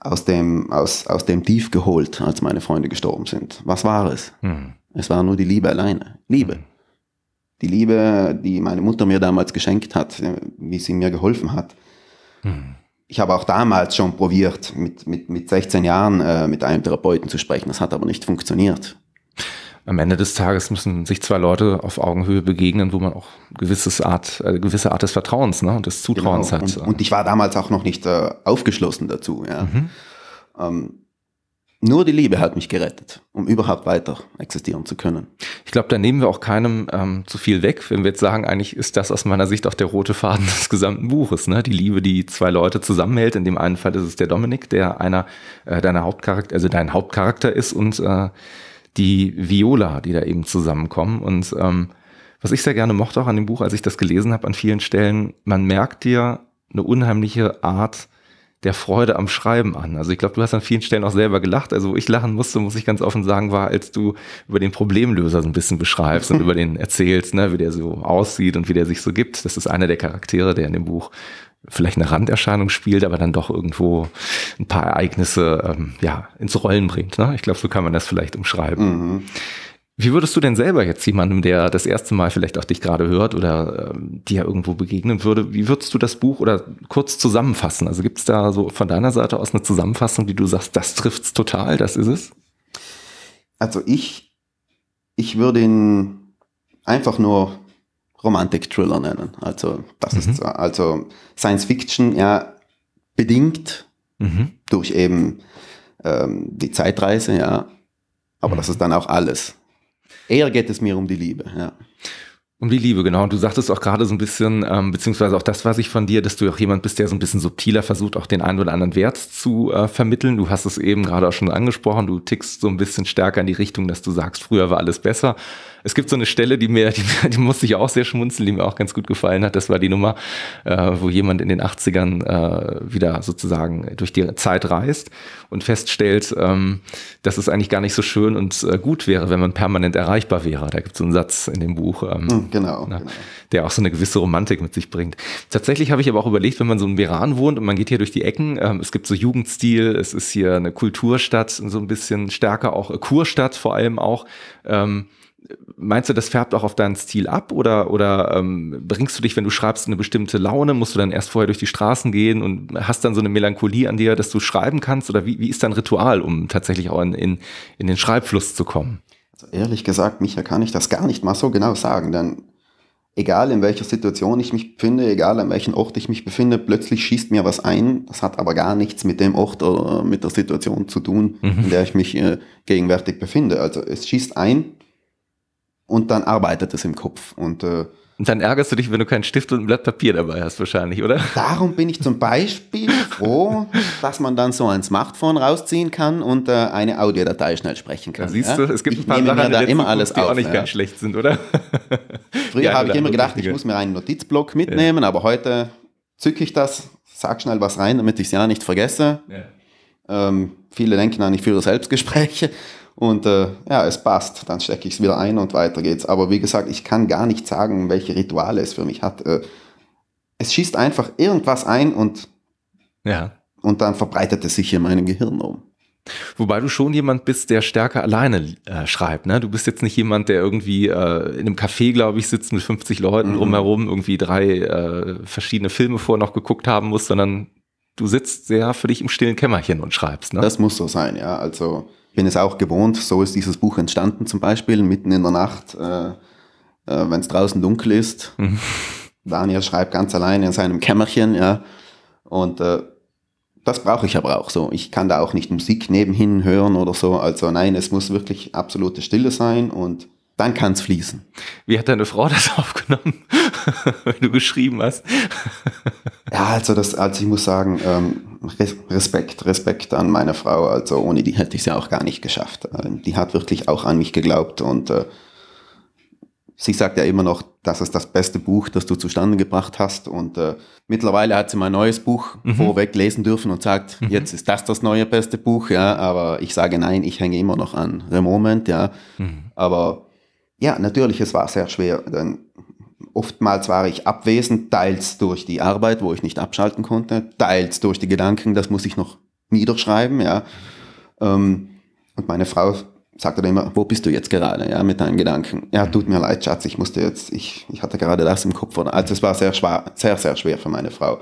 aus, dem, aus, aus dem Tief geholt, als meine Freunde gestorben sind? Was war es? Mhm. Es war nur die Liebe alleine. Liebe. Mhm. Die Liebe, die meine Mutter mir damals geschenkt hat, äh, wie sie mir geholfen hat. Mhm. Ich habe auch damals schon probiert, mit, mit, mit 16 Jahren äh, mit einem Therapeuten zu sprechen. Das hat aber nicht funktioniert am Ende des Tages müssen sich zwei Leute auf Augenhöhe begegnen, wo man auch gewisses Art, äh, gewisse Art des Vertrauens ne, und des genau. Zutrauens genau. hat. Und, äh. und, ich war damals auch noch nicht äh, aufgeschlossen dazu. Ja. Mhm. Ähm, nur die Liebe hat mich gerettet, um überhaupt weiter existieren zu können. Ich glaube, da nehmen wir auch keinem ähm, zu viel weg, wenn wir jetzt sagen, eigentlich ist das aus meiner Sicht auch der rote Faden des gesamten Buches. Ne? Die Liebe, die zwei Leute zusammenhält. In dem einen Fall ist es der Dominik, der einer äh, deiner Hauptcharakter, also dein Hauptcharakter ist und äh, die Viola, die da eben zusammenkommen. Und ähm, was ich sehr gerne mochte auch an dem Buch, als ich das gelesen habe, an vielen Stellen, man merkt dir eine unheimliche Art der Freude am Schreiben an. Also ich glaube, du hast an vielen Stellen auch selber gelacht. Also wo ich lachen musste, muss ich ganz offen sagen, war, als du über den Problemlöser so ein bisschen beschreibst und über den erzählst, ne, wie der so aussieht und wie der sich so gibt. Das ist einer der Charaktere, der in dem Buch vielleicht eine Randerscheinung spielt, aber dann doch irgendwo ein paar Ereignisse ähm, ja, ins Rollen bringt. Ne? Ich glaube, so kann man das vielleicht umschreiben. Mhm. Wie würdest du denn selber jetzt jemandem, der das erste Mal vielleicht auch dich gerade hört oder ähm, dir irgendwo begegnen würde, wie würdest du das Buch oder kurz zusammenfassen? Also gibt es da so von deiner Seite aus eine Zusammenfassung, die du sagst, das trifft's total, das ist es? Also ich, ich würde ihn einfach nur Romantik-Thriller nennen. Also das mhm. ist also Science Fiction ja bedingt mhm. durch eben ähm, die Zeitreise, ja. Aber mhm. das ist dann auch alles. Eher geht es mir um die Liebe, ja. Um die Liebe, genau. Und du sagtest auch gerade so ein bisschen, ähm, beziehungsweise auch das, was ich von dir, dass du auch jemand bist, der so ein bisschen subtiler versucht, auch den einen oder anderen Wert zu äh, vermitteln. Du hast es eben gerade auch schon angesprochen, du tickst so ein bisschen stärker in die Richtung, dass du sagst, früher war alles besser. Es gibt so eine Stelle, die mir, die, die musste ich auch sehr schmunzeln, die mir auch ganz gut gefallen hat. Das war die Nummer, äh, wo jemand in den 80ern äh, wieder sozusagen durch die Zeit reist und feststellt, ähm, dass es eigentlich gar nicht so schön und äh, gut wäre, wenn man permanent erreichbar wäre. Da gibt es so einen Satz in dem Buch. Ähm, mhm. Genau, ja, genau, Der auch so eine gewisse Romantik mit sich bringt. Tatsächlich habe ich aber auch überlegt, wenn man so in Meran wohnt und man geht hier durch die Ecken, ähm, es gibt so Jugendstil, es ist hier eine Kulturstadt, so ein bisschen stärker auch, äh, Kurstadt vor allem auch. Ähm, meinst du, das färbt auch auf deinen Stil ab oder, oder ähm, bringst du dich, wenn du schreibst, eine bestimmte Laune? Musst du dann erst vorher durch die Straßen gehen und hast dann so eine Melancholie an dir, dass du schreiben kannst? Oder wie, wie ist dein Ritual, um tatsächlich auch in, in, in den Schreibfluss zu kommen? ehrlich gesagt, Micha, kann ich das gar nicht mal so genau sagen, denn egal in welcher Situation ich mich befinde, egal an welchem Ort ich mich befinde, plötzlich schießt mir was ein. Das hat aber gar nichts mit dem Ort oder mit der Situation zu tun, mhm. in der ich mich äh, gegenwärtig befinde. Also es schießt ein und dann arbeitet es im Kopf. Und äh, und dann ärgerst du dich, wenn du keinen Stift und ein Blatt Papier dabei hast, wahrscheinlich, oder? Darum bin ich zum Beispiel froh, dass man dann so ein Smartphone rausziehen kann und äh, eine Audiodatei schnell sprechen kann. Da siehst du, es gibt ich ein paar Sachen, da immer alles Buch, die auf, auch nicht ja. ganz schlecht sind, oder? Früher habe ich immer gedacht, ich muss mir einen Notizblock mitnehmen, aber heute zücke ich das, sag schnell was rein, damit ich es ja nicht vergesse. Ähm, viele denken an, ich führe Selbstgespräche und äh, ja, es passt. Dann stecke ich es wieder ein und weiter geht's. Aber wie gesagt, ich kann gar nicht sagen, welche Rituale es für mich hat. Äh, es schießt einfach irgendwas ein und, ja. und dann verbreitet es sich in meinem Gehirn um. Wobei du schon jemand bist, der stärker alleine äh, schreibt. Ne? Du bist jetzt nicht jemand, der irgendwie äh, in einem Café, glaube ich, sitzt mit 50 Leuten mhm. drumherum, irgendwie drei äh, verschiedene Filme vor noch geguckt haben muss, sondern du sitzt sehr für dich im stillen Kämmerchen und schreibst. Ne? Das muss so sein, ja. Also ich bin es auch gewohnt, so ist dieses Buch entstanden zum Beispiel, mitten in der Nacht, äh, äh, wenn es draußen dunkel ist. Mhm. Daniel schreibt ganz allein in seinem Kämmerchen, ja. Und äh, das brauche ich aber auch so. Ich kann da auch nicht Musik nebenhin hören oder so. Also nein, es muss wirklich absolute Stille sein und dann kann es fließen. Wie hat deine Frau das aufgenommen, wenn du geschrieben hast? ja, also das, also ich muss sagen, ähm, Respekt, Respekt an meine Frau. Also ohne die hätte ich es ja auch gar nicht geschafft. Ähm, die hat wirklich auch an mich geglaubt und äh, sie sagt ja immer noch, das ist das beste Buch, das du zustande gebracht hast. Und äh, mittlerweile hat sie mein neues Buch mhm. vorweg lesen dürfen und sagt, mhm. jetzt ist das das neue beste Buch. Ja, aber ich sage nein, ich hänge immer noch an The Moment. Ja, mhm. aber ja, natürlich, es war sehr schwer, denn Oftmals war ich abwesend, teils durch die Arbeit, wo ich nicht abschalten konnte, teils durch die Gedanken, das muss ich noch niederschreiben, ja. Ähm, und meine Frau sagte dann immer, wo bist du jetzt gerade, ja, mit deinen Gedanken? Ja, mhm. tut mir leid, Schatz, ich musste jetzt, ich, ich hatte gerade das im Kopf. Also es war sehr schwer, sehr, sehr schwer für meine Frau.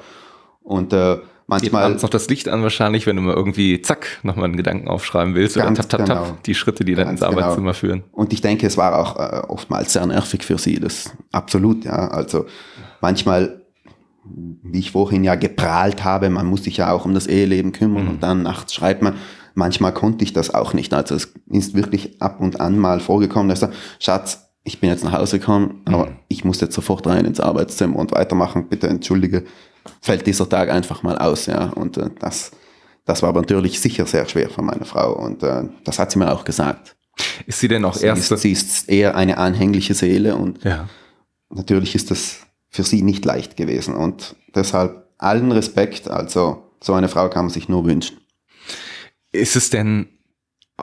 Und äh, manchmal. Abends noch das Licht an wahrscheinlich, wenn du mal irgendwie zack nochmal einen Gedanken aufschreiben willst ganz oder tap, tap, tap, genau. die Schritte, die dann ganz ins genau. Arbeitszimmer genau. führen. Und ich denke, es war auch äh, oftmals sehr nervig für sie, das absolut, ja. Also manchmal, wie ich vorhin ja geprahlt habe, man muss sich ja auch um das Eheleben kümmern mhm. und dann nachts schreibt man, manchmal konnte ich das auch nicht. Also es ist wirklich ab und an mal vorgekommen, dass er, Schatz, ich bin jetzt nach Hause gekommen, aber mhm. ich muss jetzt sofort rein ins Arbeitszimmer und weitermachen. Bitte entschuldige, fällt dieser Tag einfach mal aus. Ja? Und äh, das, das war aber natürlich sicher sehr schwer für meine Frau und äh, das hat sie mir auch gesagt. Ist sie denn auch also erste? sie ist eher eine anhängliche Seele und ja. natürlich ist das für sie nicht leicht gewesen und deshalb allen Respekt, also so eine Frau kann man sich nur wünschen. Ist es denn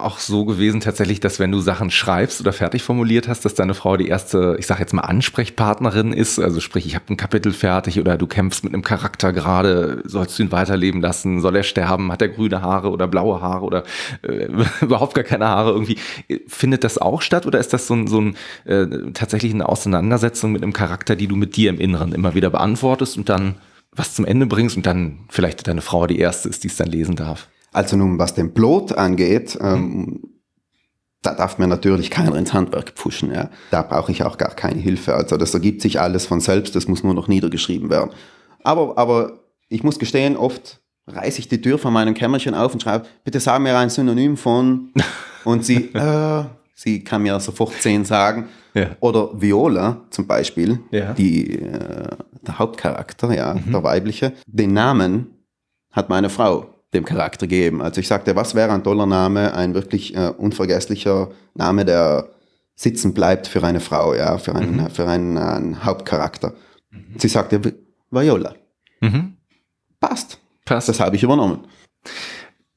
auch so gewesen tatsächlich, dass wenn du Sachen schreibst oder fertig formuliert hast, dass deine Frau die erste, ich sage jetzt mal Ansprechpartnerin ist? Also sprich, ich habe ein Kapitel fertig oder du kämpfst mit einem Charakter gerade, sollst du ihn weiterleben lassen, soll er sterben, hat er grüne Haare oder blaue Haare oder äh, überhaupt gar keine Haare irgendwie. Findet das auch statt oder ist das so so ein äh, tatsächlich eine Auseinandersetzung mit einem Charakter, die du mit dir im Inneren immer wieder beantwortest und dann was zum Ende bringst und dann vielleicht deine Frau die erste ist, die es dann lesen darf? Also nun, was den Blut angeht, mhm. ähm, da darf mir natürlich keiner ins Handwerk pfuschen. Ja. Da brauche ich auch gar keine Hilfe. Also das ergibt sich alles von selbst, das muss nur noch niedergeschrieben werden. Aber, aber ich muss gestehen, oft reiße ich die Tür von meinem Kämmerchen auf und schreibe, bitte sag mir ein Synonym von. Und sie, äh, sie kann mir sofort zehn sagen. Ja. Oder Viola zum Beispiel, ja. die, äh, der Hauptcharakter, ja, mhm. der weibliche, den Namen hat meine Frau dem Charakter geben. Also ich sagte, was wäre ein toller Name, ein wirklich äh, unvergesslicher Name, der sitzen bleibt für eine Frau, ja, für einen, mhm. für einen, einen Hauptcharakter. Mhm. Sie sagte, Viola. Mhm. Passt. Passt. Das habe ich übernommen.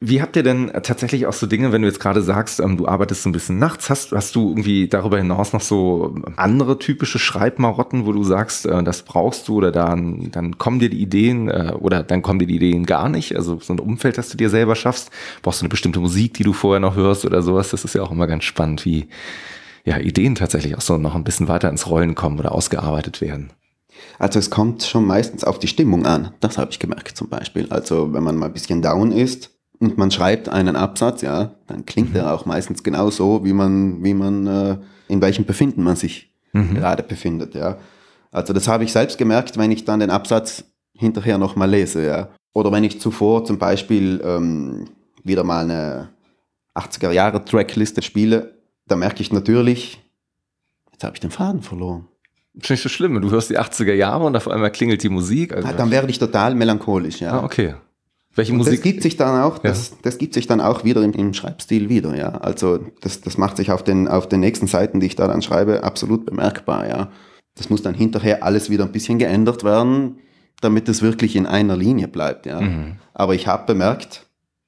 Wie habt ihr denn äh, tatsächlich auch so Dinge, wenn du jetzt gerade sagst, ähm, du arbeitest so ein bisschen nachts, hast, hast du irgendwie darüber hinaus noch so ähm, andere typische Schreibmarotten, wo du sagst, äh, das brauchst du oder dann, dann kommen dir die Ideen äh, oder dann kommen dir die Ideen gar nicht? Also so ein Umfeld, das du dir selber schaffst, brauchst du eine bestimmte Musik, die du vorher noch hörst oder sowas? Das ist ja auch immer ganz spannend, wie ja, Ideen tatsächlich auch so noch ein bisschen weiter ins Rollen kommen oder ausgearbeitet werden. Also es kommt schon meistens auf die Stimmung an. Das habe ich gemerkt zum Beispiel. Also wenn man mal ein bisschen down ist, und man schreibt einen Absatz, ja, dann klingt mhm. er auch meistens genau so, wie man, wie man, äh, in welchem Befinden man sich mhm. gerade befindet, ja. Also das habe ich selbst gemerkt, wenn ich dann den Absatz hinterher nochmal lese, ja. Oder wenn ich zuvor zum Beispiel ähm, wieder mal eine 80er Jahre Trackliste spiele, da merke ich natürlich, jetzt habe ich den Faden verloren. Das ist nicht so schlimm, du hörst die 80er Jahre und auf einmal klingelt die Musik. Also. Ah, dann werde ich total melancholisch, ja. Ah, okay. Welche Musik? Das gibt sich dann auch, das, ja. das gibt sich dann auch wieder im, im, Schreibstil wieder, ja. Also das, das macht sich auf den, auf den nächsten Seiten, die ich da dann schreibe, absolut bemerkbar, ja. Das muss dann hinterher alles wieder ein bisschen geändert werden, damit es wirklich in einer Linie bleibt, ja. Mhm. Aber ich habe bemerkt,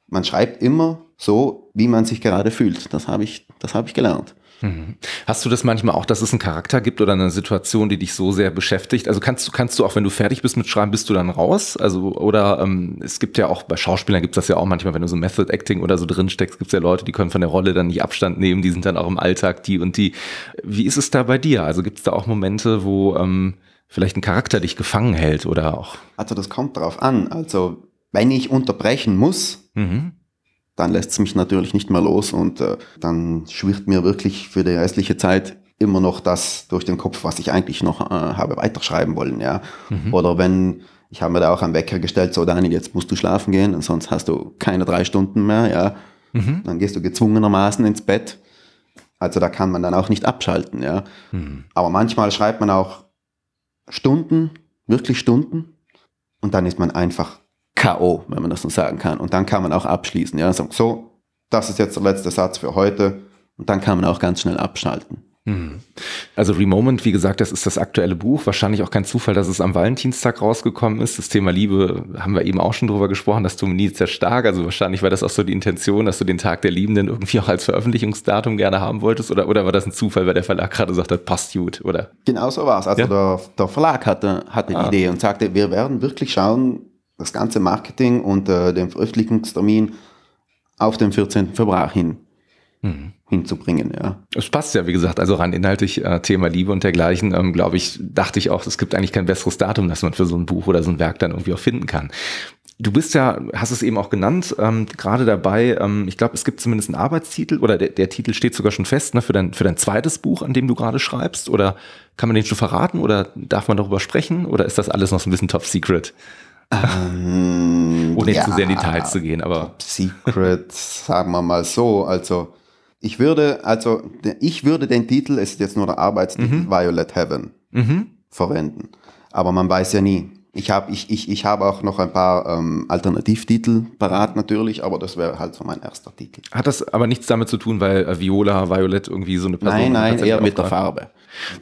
man schreibt immer so, wie man sich gerade fühlt. Das habe ich, das habe ich gelernt. Mhm. Hast du das manchmal auch, dass es einen Charakter gibt oder eine Situation, die dich so sehr beschäftigt? Also kannst du, kannst du auch, wenn du fertig bist mit Schreiben, bist du dann raus? Also, oder ähm, es gibt ja auch bei Schauspielern gibt es das ja auch manchmal, wenn du so Method Acting oder so drin steckst, gibt es ja Leute, die können von der Rolle dann nicht Abstand nehmen, die sind dann auch im Alltag die und die. Wie ist es da bei dir? Also gibt es da auch Momente, wo ähm, vielleicht ein Charakter dich gefangen hält oder auch? Also das kommt drauf an. Also wenn ich unterbrechen muss, mhm dann lässt es mich natürlich nicht mehr los und äh, dann schwirrt mir wirklich für die restliche Zeit immer noch das durch den Kopf, was ich eigentlich noch äh, habe weiterschreiben wollen, ja. Mhm. Oder wenn, ich habe mir da auch am Wecker gestellt, so Daniel, jetzt musst du schlafen gehen, sonst hast du keine drei Stunden mehr, ja. Mhm. Dann gehst du gezwungenermaßen ins Bett. Also da kann man dann auch nicht abschalten, ja. Mhm. Aber manchmal schreibt man auch Stunden, wirklich Stunden, und dann ist man einfach K.O., wenn man das so sagen kann. Und dann kann man auch abschließen. Ja, so, so, das ist jetzt der letzte Satz für heute. Und dann kann man auch ganz schnell abschalten. Hm. Also Remoment, wie gesagt, das ist das aktuelle Buch. Wahrscheinlich auch kein Zufall, dass es am Valentinstag rausgekommen ist. Das Thema Liebe haben wir eben auch schon drüber gesprochen. Das dominiert sehr stark. Also wahrscheinlich war das auch so die Intention, dass du den Tag der Liebenden irgendwie auch als Veröffentlichungsdatum gerne haben wolltest. Oder, oder war das ein Zufall, weil der Verlag gerade hat, passt gut, oder? Genau so war es. Also ja? der, der, Verlag hatte, hatte die ah. Idee und sagte, wir werden wirklich schauen, das ganze Marketing und äh, den Veröffentlichungstermin auf den 14. Februar hin mhm. hinzubringen. Ja. Es passt ja, wie gesagt, also rein inhaltlich äh, Thema Liebe und dergleichen, ähm, glaube ich, dachte ich auch, es gibt eigentlich kein besseres Datum, das man für so ein Buch oder so ein Werk dann irgendwie auch finden kann. Du bist ja, hast es eben auch genannt, ähm, gerade dabei, ähm, ich glaube, es gibt zumindest einen Arbeitstitel oder der, der Titel steht sogar schon fest, ne, für dein, für dein zweites Buch, an dem du gerade schreibst, oder kann man den schon verraten oder darf man darüber sprechen oder ist das alles noch so ein bisschen top secret? Ähm, Ohne ja, zu sehr in Details zu gehen, aber. Top Secret, sagen wir mal so. Also, ich würde, also, ich würde den Titel, es ist jetzt nur der Arbeitstitel, mhm. Violet Heaven, mhm. verwenden. Aber man weiß ja nie. Ich habe ich, ich, ich hab auch noch ein paar ähm, Alternativtitel parat natürlich, aber das wäre halt so mein erster Titel. Hat das aber nichts damit zu tun, weil äh, Viola, Violet irgendwie so eine Person Nein, nein, eher mit der Farbe.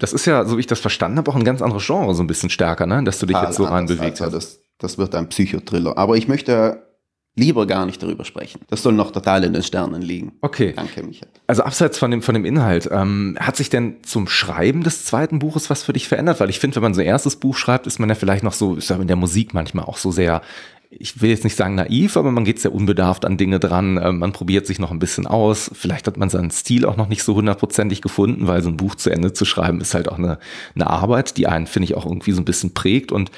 Das ist ja, so wie ich das verstanden habe, auch ein ganz anderes Genre, so ein bisschen stärker, ne? dass du dich Fall jetzt so reinbewegt also hast. Also das das wird ein Psychothriller. Aber ich möchte lieber gar nicht darüber sprechen. Das soll noch total in den Sternen liegen. Okay. Danke, Michael. Also abseits von dem, von dem Inhalt, ähm, hat sich denn zum Schreiben des zweiten Buches was für dich verändert? Weil ich finde, wenn man so ein erstes Buch schreibt, ist man ja vielleicht noch so, ist ja in der Musik manchmal auch so sehr ich will jetzt nicht sagen naiv, aber man geht sehr unbedarft an Dinge dran. Ähm, man probiert sich noch ein bisschen aus. Vielleicht hat man seinen Stil auch noch nicht so hundertprozentig gefunden, weil so ein Buch zu Ende zu schreiben ist halt auch eine, eine Arbeit, die einen, finde ich, auch irgendwie so ein bisschen prägt. Und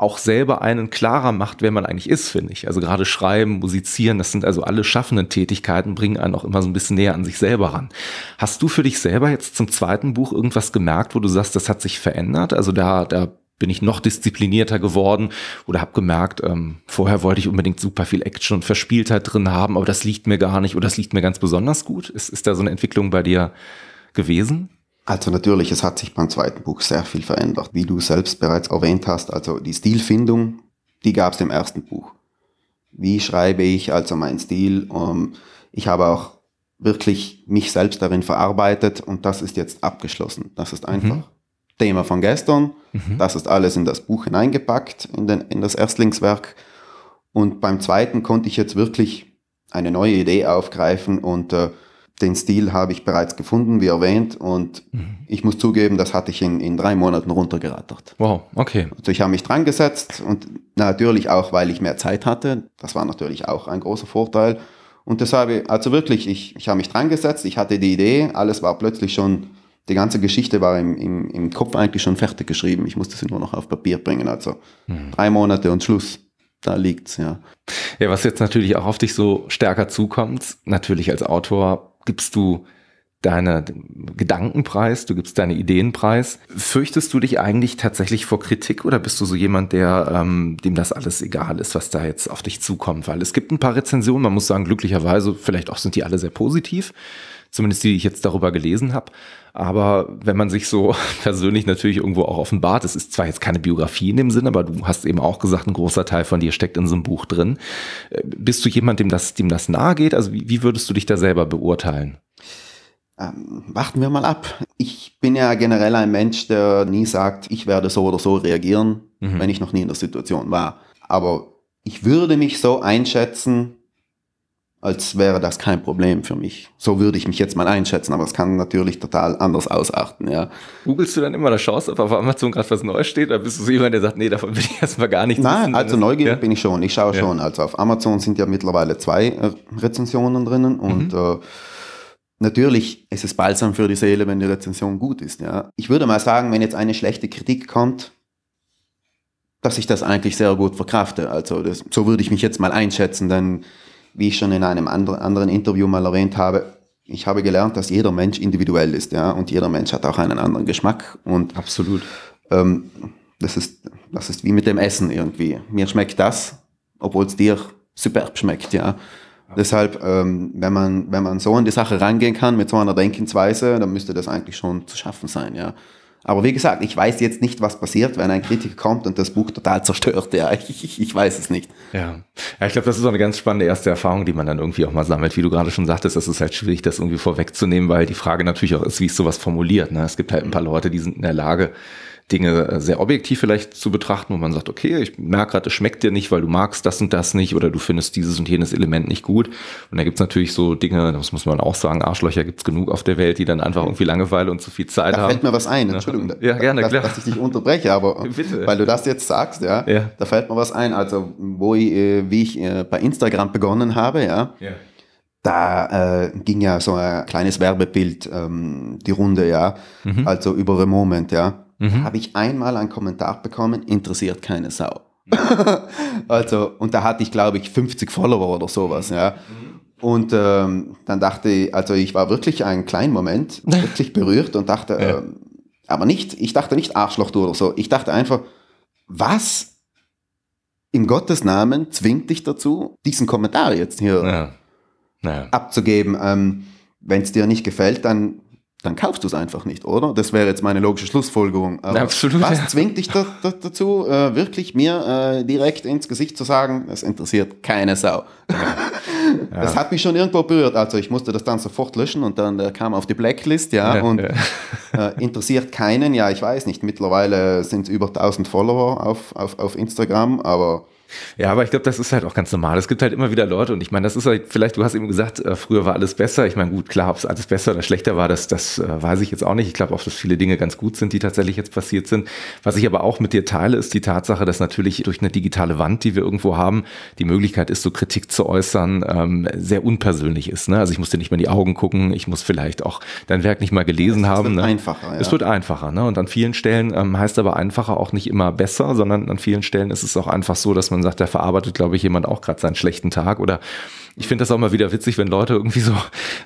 auch selber einen klarer macht, wer man eigentlich ist, finde ich. Also gerade Schreiben, Musizieren, das sind also alle schaffenden Tätigkeiten, bringen einen auch immer so ein bisschen näher an sich selber ran. Hast du für dich selber jetzt zum zweiten Buch irgendwas gemerkt, wo du sagst, das hat sich verändert? Also da, da bin ich noch disziplinierter geworden oder habe gemerkt, ähm, vorher wollte ich unbedingt super viel Action und Verspieltheit drin haben, aber das liegt mir gar nicht oder das liegt mir ganz besonders gut. Ist, ist da so eine Entwicklung bei dir gewesen? Also natürlich, es hat sich beim zweiten Buch sehr viel verändert, wie du selbst bereits erwähnt hast. Also die Stilfindung, die gab es im ersten Buch. Wie schreibe ich also meinen Stil? Ähm, ich habe auch wirklich mich selbst darin verarbeitet und das ist jetzt abgeschlossen. Das ist einfach mhm. Thema von gestern. Mhm. Das ist alles in das Buch hineingepackt, in, den, in das Erstlingswerk. Und beim zweiten konnte ich jetzt wirklich eine neue Idee aufgreifen und äh, den Stil habe ich bereits gefunden, wie erwähnt, und mhm. ich muss zugeben, das hatte ich in, in drei Monaten runtergerattert. Wow, okay. Also ich habe mich dran gesetzt und natürlich auch, weil ich mehr Zeit hatte. Das war natürlich auch ein großer Vorteil. Und deshalb, also wirklich, ich, ich habe mich dran gesetzt, ich hatte die Idee, alles war plötzlich schon, die ganze Geschichte war im, im, im Kopf eigentlich schon fertig geschrieben. Ich musste sie nur noch auf Papier bringen. Also mhm. drei Monate und Schluss da liegt's, ja. Ja, was jetzt natürlich auch auf dich so stärker zukommt, natürlich als Autor gibst du deine Gedankenpreis, du gibst deine Ideenpreis. Fürchtest du dich eigentlich tatsächlich vor Kritik oder bist du so jemand, der ähm, dem das alles egal ist, was da jetzt auf dich zukommt? Weil es gibt ein paar Rezensionen, man muss sagen, glücklicherweise, vielleicht auch sind die alle sehr positiv zumindest die, die ich jetzt darüber gelesen habe. Aber wenn man sich so persönlich natürlich irgendwo auch offenbart, es ist zwar jetzt keine Biografie in dem Sinne, aber du hast eben auch gesagt, ein großer Teil von dir steckt in so einem Buch drin. Äh, bist du jemand, dem das, dem das nahe geht? Also wie, wie würdest du dich da selber beurteilen? Ähm, warten wir mal ab. Ich bin ja generell ein Mensch, der nie sagt, ich werde so oder so reagieren, mhm. wenn ich noch nie in der Situation war. Aber ich würde mich so einschätzen, als wäre das kein Problem für mich. So würde ich mich jetzt mal einschätzen, aber es kann natürlich total anders ausarten, ja. Googlest du dann immer eine Chance, ob auf Amazon gerade was Neues steht, oder bist du so jemand, der sagt, nee, davon will ich erstmal gar nichts Nein, wissen, also neugierig ja? bin ich schon, ich schaue ja. schon. Also auf Amazon sind ja mittlerweile zwei äh, Rezensionen drinnen mhm. und mhm. äh, natürlich ist es balsam für die Seele, wenn die Rezension gut ist, ja. Ich würde mal sagen, wenn jetzt eine schlechte Kritik kommt, dass ich das eigentlich sehr gut verkrafte. Also das, so würde ich mich jetzt mal einschätzen, denn wie ich schon in einem anderen Interview mal erwähnt habe, ich habe gelernt, dass jeder Mensch individuell ist, ja, und jeder Mensch hat auch einen anderen Geschmack und absolut. Ähm, das ist das ist wie mit dem Essen irgendwie. Mir schmeckt das, obwohl es dir superb schmeckt, ja. Deshalb, ähm, wenn man wenn man so an die Sache rangehen kann mit so einer Denkensweise, dann müsste das eigentlich schon zu schaffen sein, ja. Aber wie gesagt, ich weiß jetzt nicht, was passiert, wenn ein Kritiker kommt und das Buch total zerstört. Ja, ich, ich, ich weiß es nicht. Ja, ja ich glaube, das ist auch eine ganz spannende erste Erfahrung, die man dann irgendwie auch mal sammelt. Wie du gerade schon sagtest, es ist halt schwierig, das irgendwie vorwegzunehmen, weil die Frage natürlich auch ist, wie ist sowas formuliert. Ne? Es gibt halt ein paar Leute, die sind in der Lage, Dinge sehr objektiv vielleicht zu betrachten, wo man sagt, okay, ich merke gerade, es schmeckt dir nicht, weil du magst das und das nicht oder du findest dieses und jenes Element nicht gut. Und da gibt es natürlich so Dinge, das muss man auch sagen, Arschlöcher gibt es genug auf der Welt, die dann einfach irgendwie Langeweile und zu viel Zeit da haben. Da fällt mir was ein, Entschuldigung. Ja, gerne, dass, klar. Dass ich dich unterbreche, aber Bitte. weil du das jetzt sagst, ja, ja, da fällt mir was ein. Also, wo ich, äh, wie ich äh, bei Instagram begonnen habe, ja. ja da äh, ging ja so ein kleines Werbebild ähm, die Runde, ja, mhm. also über The Moment, ja. Mhm. Habe ich einmal einen Kommentar bekommen, interessiert keine Sau. Mhm. also, und da hatte ich, glaube ich, 50 Follower oder sowas, ja. Mhm. Und ähm, dann dachte ich, also ich war wirklich einen kleinen Moment wirklich berührt und dachte, ja. ähm, aber nicht, ich dachte nicht Arschloch du oder so. Ich dachte einfach, was in Gottes Namen zwingt dich dazu, diesen Kommentar jetzt hier ja. Ja. abzugeben? Ähm, Wenn es dir nicht gefällt, dann dann kaufst du es einfach nicht, oder? Das wäre jetzt meine logische Schlussfolgerung. Aber Absolut. Was ja. zwingt dich da, da, dazu, äh, wirklich mir äh, direkt ins Gesicht zu sagen, es interessiert keine Sau? Ja. Das hat mich schon irgendwo berührt. Also ich musste das dann sofort löschen und dann äh, kam auf die Blacklist, ja, und äh, interessiert keinen. Ja, ich weiß nicht, mittlerweile sind es über 1000 Follower auf, auf, auf Instagram, aber ja, aber ich glaube, das ist halt auch ganz normal. Es gibt halt immer wieder Leute und ich meine, das ist halt, vielleicht, du hast eben gesagt, äh, früher war alles besser. Ich meine, gut, klar, ob es alles besser oder schlechter war, das, das äh, weiß ich jetzt auch nicht. Ich glaube auch, dass viele Dinge ganz gut sind, die tatsächlich jetzt passiert sind. Was ich aber auch mit dir teile, ist die Tatsache, dass natürlich durch eine digitale Wand, die wir irgendwo haben, die Möglichkeit ist, so Kritik zu äußern, ähm, sehr unpersönlich ist. Ne? Also ich muss dir nicht mehr in die Augen gucken, ich muss vielleicht auch dein Werk nicht mal gelesen das haben. Es wird ne? einfacher. Ja. Es wird einfacher. Ne? Und an vielen Stellen ähm, heißt aber einfacher auch nicht immer besser, sondern an vielen Stellen ist es auch einfach so, dass man und sagt, da verarbeitet, glaube ich, jemand auch gerade seinen schlechten Tag. Oder ich finde das auch mal wieder witzig, wenn Leute irgendwie so,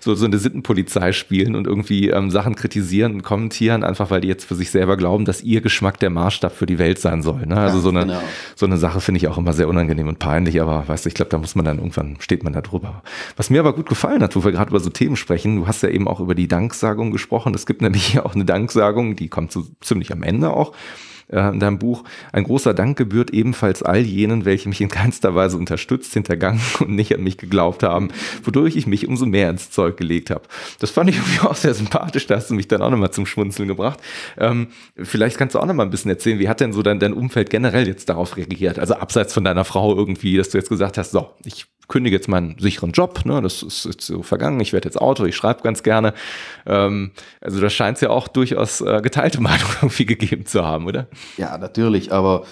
so, so eine Sittenpolizei spielen und irgendwie ähm, Sachen kritisieren und kommentieren, einfach weil die jetzt für sich selber glauben, dass ihr Geschmack der Maßstab für die Welt sein soll. Ne? Also ja, so, eine, genau. so eine Sache finde ich auch immer sehr unangenehm und peinlich, aber weißt du, ich glaube, da muss man dann irgendwann, steht man da drüber. Was mir aber gut gefallen hat, wo wir gerade über so Themen sprechen, du hast ja eben auch über die Danksagung gesprochen. Es gibt nämlich auch eine Danksagung, die kommt so ziemlich am Ende auch äh, in deinem Buch, ein großer Dank gebührt ebenfalls all jenen, welche mich in keinster Weise unterstützt, hintergangen und nicht an mich geglaubt haben, wodurch ich mich umso mehr ins Zeug gelegt habe. Das fand ich irgendwie auch sehr sympathisch, da hast du mich dann auch nochmal zum Schmunzeln gebracht. Ähm, vielleicht kannst du auch nochmal ein bisschen erzählen, wie hat denn so dein, dein Umfeld generell jetzt darauf reagiert? Also abseits von deiner Frau irgendwie, dass du jetzt gesagt hast, so, ich kündige jetzt meinen sicheren Job, ne? das ist jetzt so vergangen, ich werde jetzt Autor, ich schreibe ganz gerne. Ähm, also da scheint es ja auch durchaus äh, geteilte Meinung irgendwie gegeben zu haben, oder? Ja, natürlich, aber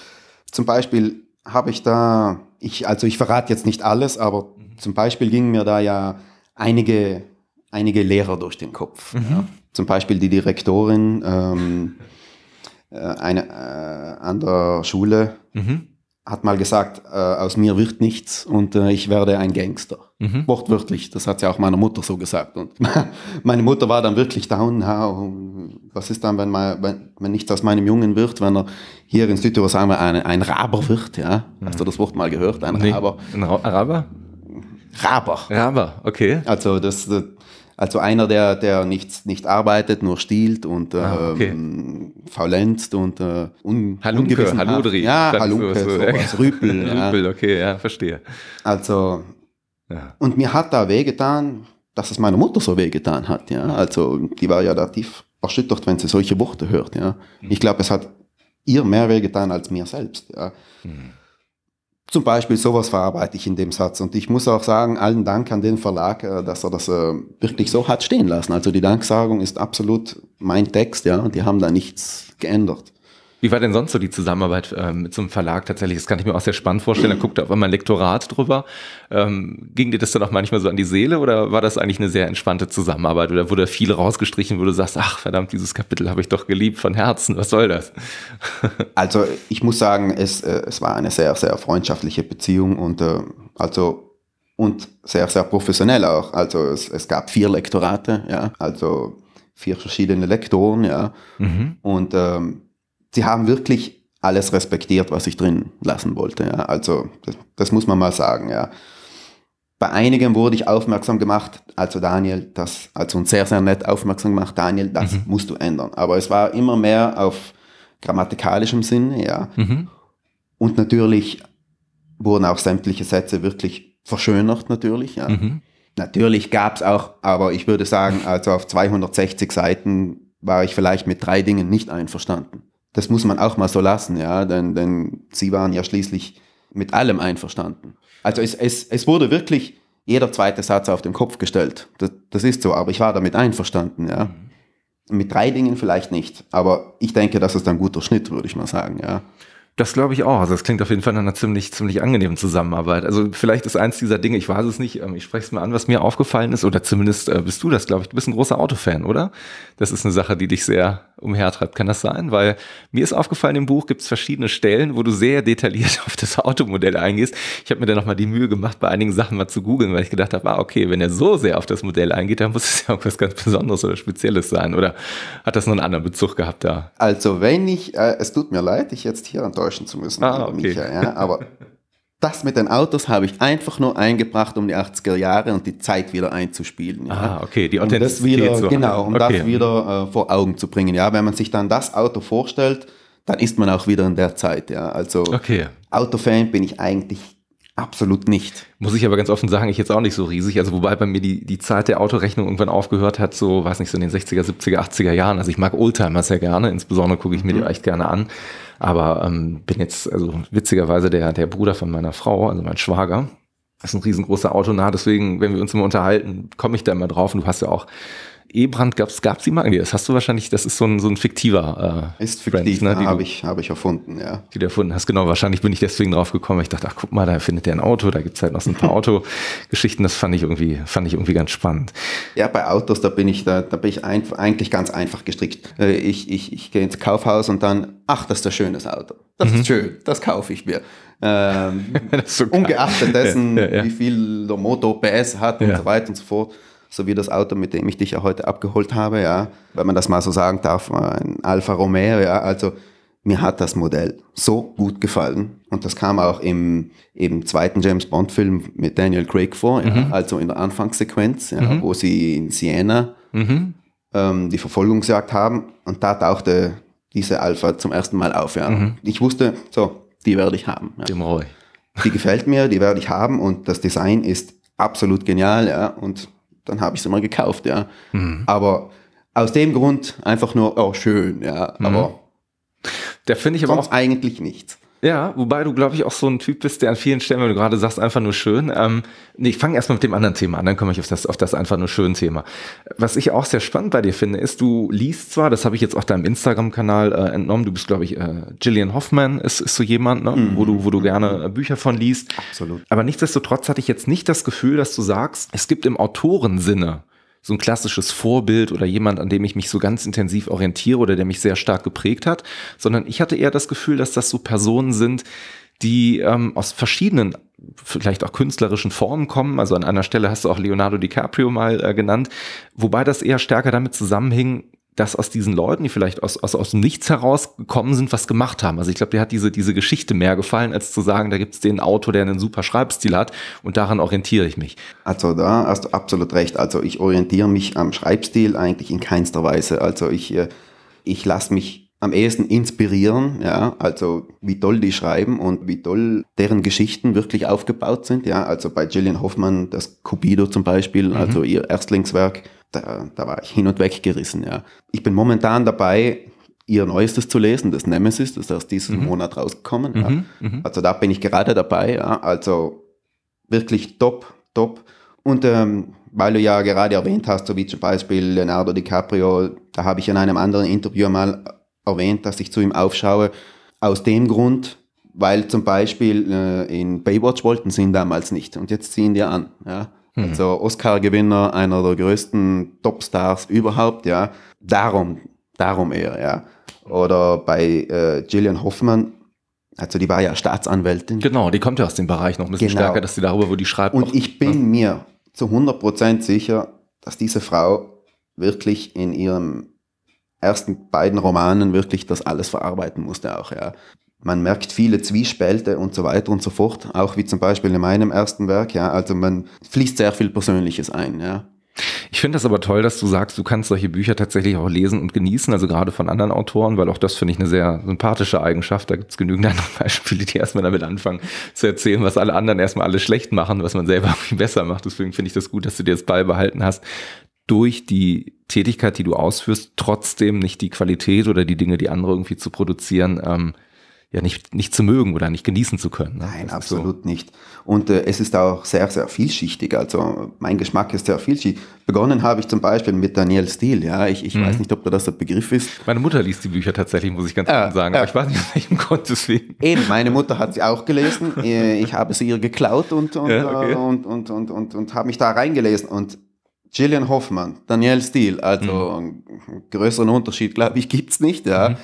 zum Beispiel habe ich da, ich, also ich verrate jetzt nicht alles, aber mhm. zum Beispiel gingen mir da ja einige, einige Lehrer durch den Kopf. Mhm. Ja. Zum Beispiel die Direktorin ähm, äh, eine, äh, an der Schule mhm. hat mal gesagt, äh, aus mir wird nichts und äh, ich werde ein Gangster. Mhm. Wortwörtlich, das hat sie auch meiner Mutter so gesagt. Und meine Mutter war dann wirklich down, was ist dann, wenn, man, wenn, wenn nichts aus meinem Jungen wird, wenn er hier in Südtirol, sagen wir, ein, ein Raber wird? Ja? Hast du mhm. das Wort mal gehört? Ein nee. Raber? Ein Ra Raber? Raber. Raber, okay. Also, das, äh, also einer, der, der nicht, nicht arbeitet, nur stiehlt und ah, ähm, okay. ähm, faulenzt und äh, un, Halunke, Haludri. Ja, Halunke, so, so, sowas, Rüpel. ja. Rüpel, okay, ja, verstehe. Also, ja. und mir hat da wehgetan, dass es meiner Mutter so wehgetan hat. Ja? Also, die war ja da tief erschüttert, wenn sie solche Worte hört. Ja. Mhm. Ich glaube, es hat ihr mehr weh getan als mir selbst. Ja. Mhm. Zum Beispiel sowas verarbeite ich in dem Satz. Und ich muss auch sagen, allen Dank an den Verlag, äh, dass er das äh, wirklich so hat stehen lassen. Also die Danksagung ist absolut mein Text, ja, und die haben da nichts geändert. Wie war denn sonst so die Zusammenarbeit ähm, mit so Verlag tatsächlich? Das kann ich mir auch sehr spannend vorstellen. Da guckt auf einmal ein Lektorat drüber. Ähm, ging dir das dann auch manchmal so an die Seele oder war das eigentlich eine sehr entspannte Zusammenarbeit oder wurde viel rausgestrichen, wo du sagst, ach verdammt, dieses Kapitel habe ich doch geliebt von Herzen, was soll das? also ich muss sagen, es, äh, es war eine sehr, sehr freundschaftliche Beziehung und äh, also und sehr, sehr professionell auch. Also es, es gab vier Lektorate, ja, also vier verschiedene Lektoren, ja. Mhm. Und ähm, sie haben wirklich alles respektiert, was ich drin lassen wollte. Ja. Also das, das, muss man mal sagen. Ja. Bei einigen wurde ich aufmerksam gemacht, also Daniel, das, also sehr, sehr nett aufmerksam gemacht, Daniel, das mhm. musst du ändern. Aber es war immer mehr auf grammatikalischem Sinne, ja. Mhm. Und natürlich wurden auch sämtliche Sätze wirklich verschönert, natürlich, ja. Mhm. Natürlich gab es auch, aber ich würde sagen, also auf 260 Seiten war ich vielleicht mit drei Dingen nicht einverstanden. Das muss man auch mal so lassen, ja, denn, denn sie waren ja schließlich mit allem einverstanden. Also es, es, es wurde wirklich jeder zweite Satz auf den Kopf gestellt. Das, das ist so, aber ich war damit einverstanden, ja. Mhm. Mit drei Dingen vielleicht nicht, aber ich denke, das ist ein guter Schnitt, würde ich mal sagen, ja. Das glaube ich auch. Also das klingt auf jeden Fall nach einer ziemlich, ziemlich angenehmen Zusammenarbeit. Also vielleicht ist eins dieser Dinge, ich weiß es nicht, ähm, ich spreche es mal an, was mir aufgefallen ist, oder zumindest äh, bist du das, glaube ich. Du bist ein großer Autofan, oder? Das ist eine Sache, die dich sehr umhertreibt. Kann das sein? Weil mir ist aufgefallen, im Buch gibt es verschiedene Stellen, wo du sehr detailliert auf das Automodell eingehst. Ich habe mir dann nochmal die Mühe gemacht, bei einigen Sachen mal zu googeln, weil ich gedacht habe, ah, okay, wenn er so sehr auf das Modell eingeht, dann muss es ja auch was ganz Besonderes oder Spezielles sein. Oder hat das noch einen anderen Bezug gehabt da? Also wenn ich, äh, es tut mir leid, ich jetzt hier an täuschen zu müssen, ah, okay. Micha, ja? aber das mit den Autos habe ich einfach nur eingebracht, um die 80er Jahre und die Zeit wieder einzuspielen. Ja? Ah, okay, die Authentizität. Um das wieder, genau, um okay. das wieder äh, vor Augen zu bringen. Ja, wenn man sich dann das Auto vorstellt, dann ist man auch wieder in der Zeit. Ja, also okay. Autofan bin ich eigentlich Absolut nicht. Muss ich aber ganz offen sagen, ich jetzt auch nicht so riesig. Also wobei bei mir die, die Zeit der Autorechnung irgendwann aufgehört hat, so, weiß nicht, so in den 60er, 70er, 80er Jahren. Also ich mag Oldtimer sehr gerne, insbesondere gucke ich mir mhm. die echt gerne an. Aber ähm, bin jetzt, also witzigerweise der, der Bruder von meiner Frau, also mein Schwager, ist ein riesengroßer Autonah, deswegen, wenn wir uns immer unterhalten, komme ich da immer drauf und du hast ja auch Ebrand gab es die Marke. Das hast du wahrscheinlich, das ist so ein, so ein fiktiver. Äh, ist fiktiv, ne, habe ich, hab ich erfunden, ja. Die du erfunden hast, genau. Wahrscheinlich bin ich deswegen drauf gekommen. Ich dachte, ach guck mal, da findet der ein Auto, da gibt es halt noch so ein paar Autogeschichten. Das fand ich irgendwie, fand ich irgendwie ganz spannend. Ja, bei Autos, da bin ich, da, da bin ich ein, eigentlich ganz einfach gestrickt. Äh, ich, ich, ich gehe ins Kaufhaus und dann, ach, das ist ein schönes Auto. Das mhm. ist schön, das kaufe ich mir. Ähm, ungeachtet dessen, ja, ja, ja. wie viel der Motor PS hat und so weiter und so fort so wie das Auto, mit dem ich dich ja heute abgeholt habe, ja, wenn man das mal so sagen darf, ein Alfa Romeo, ja, also mir hat das Modell so gut gefallen. Und das kam auch im, im zweiten James Bond-Film mit Daniel Craig vor, ja, mhm. also in der Anfangssequenz, ja, mhm. wo sie in Siena mhm. ähm, die Verfolgungsjagd haben. Und da tauchte diese Alpha zum ersten Mal auf. Ja. Mhm. Ich wusste, so, die werde ich haben. Ja. Dem Roy. Die gefällt mir, die werde ich haben und das Design ist absolut genial. Ja. Und dann habe ich es mal gekauft, ja. Mhm. Aber aus dem Grund einfach nur, oh, schön, ja. Mhm. Aber Der finde ich aber auch eigentlich nichts. Ja, wobei du, glaube ich, auch so ein Typ bist, der an vielen Stellen, wenn du gerade sagst, einfach nur schön. Ähm, nee, ich fange erstmal mit dem anderen Thema an, dann komme ich auf das, auf das einfach nur schön Thema. Was ich auch sehr spannend bei dir finde, ist, du liest zwar, das habe ich jetzt auch deinem Instagram-Kanal äh, entnommen, du bist, glaube ich, äh, Gillian Hoffman ist, ist so jemand, ne? Mhm. wo, du, wo du gerne äh, Bücher von liest. Absolut. Aber nichtsdestotrotz hatte ich jetzt nicht das Gefühl, dass du sagst, es gibt im Autorensinne so ein klassisches Vorbild oder jemand, an dem ich mich so ganz intensiv orientiere oder der mich sehr stark geprägt hat, sondern ich hatte eher das Gefühl, dass das so Personen sind, die ähm, aus verschiedenen, vielleicht auch künstlerischen Formen kommen. Also an einer Stelle hast du auch Leonardo DiCaprio mal äh, genannt, wobei das eher stärker damit zusammenhing, dass aus diesen Leuten, die vielleicht aus, aus, aus dem Nichts herausgekommen sind, was gemacht haben. Also ich glaube, dir hat diese, diese Geschichte mehr gefallen, als zu sagen, da gibt es den Autor, der einen super Schreibstil hat und daran orientiere ich mich. Also da hast du absolut recht. Also ich orientiere mich am Schreibstil eigentlich in keinster Weise. Also ich, äh, ich lasse mich am ehesten inspirieren, ja, also wie toll die schreiben und wie toll deren Geschichten wirklich aufgebaut sind, ja, also bei Gillian Hoffmann das Cupido zum Beispiel, mhm. also ihr Erstlingswerk da, da war ich hin und weg gerissen. Ja. Ich bin momentan dabei, ihr Neuestes zu lesen, das Nemesis, das ist aus diesem mhm. Monat rausgekommen. Mhm. Ja. Mhm. Also da bin ich gerade dabei. Ja. Also wirklich top, top. Und ähm, weil du ja gerade erwähnt hast, so wie zum Beispiel Leonardo DiCaprio, da habe ich in einem anderen Interview mal erwähnt, dass ich zu ihm aufschaue. Aus dem Grund, weil zum Beispiel äh, in Baywatch wollten sie ihn damals nicht und jetzt ziehen die an. Ja. Mhm. Also Oscar-Gewinner, einer der größten Topstars überhaupt, ja. Darum, darum eher, ja. Oder bei äh, Gillian Hoffmann, also die war ja Staatsanwältin. Genau, die kommt ja aus dem Bereich noch ein bisschen genau. stärker, dass sie darüber, wo die schreibt. Und auch, ich bin ja. mir zu 100% sicher, dass diese Frau wirklich in ihren ersten beiden Romanen wirklich das alles verarbeiten musste auch, ja man merkt viele Zwiespälte und so weiter und so fort, auch wie zum Beispiel in meinem ersten Werk, ja, also man fließt sehr viel Persönliches ein, ja. Ich finde das aber toll, dass du sagst, du kannst solche Bücher tatsächlich auch lesen und genießen, also gerade von anderen Autoren, weil auch das finde ich eine sehr sympathische Eigenschaft. Da gibt es genügend andere Beispiele, die erstmal damit anfangen zu erzählen, was alle anderen erstmal alles schlecht machen, was man selber viel besser macht. Deswegen finde ich das gut, dass du dir das beibehalten hast. Durch die Tätigkeit, die du ausführst, trotzdem nicht die Qualität oder die Dinge, die andere irgendwie zu produzieren, ähm, ja nicht, nicht zu mögen oder nicht genießen zu können. Ne? Nein, das absolut so. nicht. Und äh, es ist auch sehr, sehr vielschichtig. Also mein Geschmack ist sehr vielschichtig. Begonnen habe ich zum Beispiel mit Daniel Steele. Ja, ich, ich mhm. weiß nicht, ob das der Begriff ist. Meine Mutter liest die Bücher tatsächlich, muss ich ganz offen ja, sagen. Ja. Aber ich weiß nicht, aus welchem Grund deswegen. Eben, meine Mutter hat sie auch gelesen. Äh, ich habe sie ihr geklaut und, und, ja, äh, okay. und, und, und, und, und habe mich da reingelesen. Und Gillian Hoffmann, Daniel Steele, also mhm. einen größeren Unterschied, glaube ich, gibt es nicht. Ja. Mhm.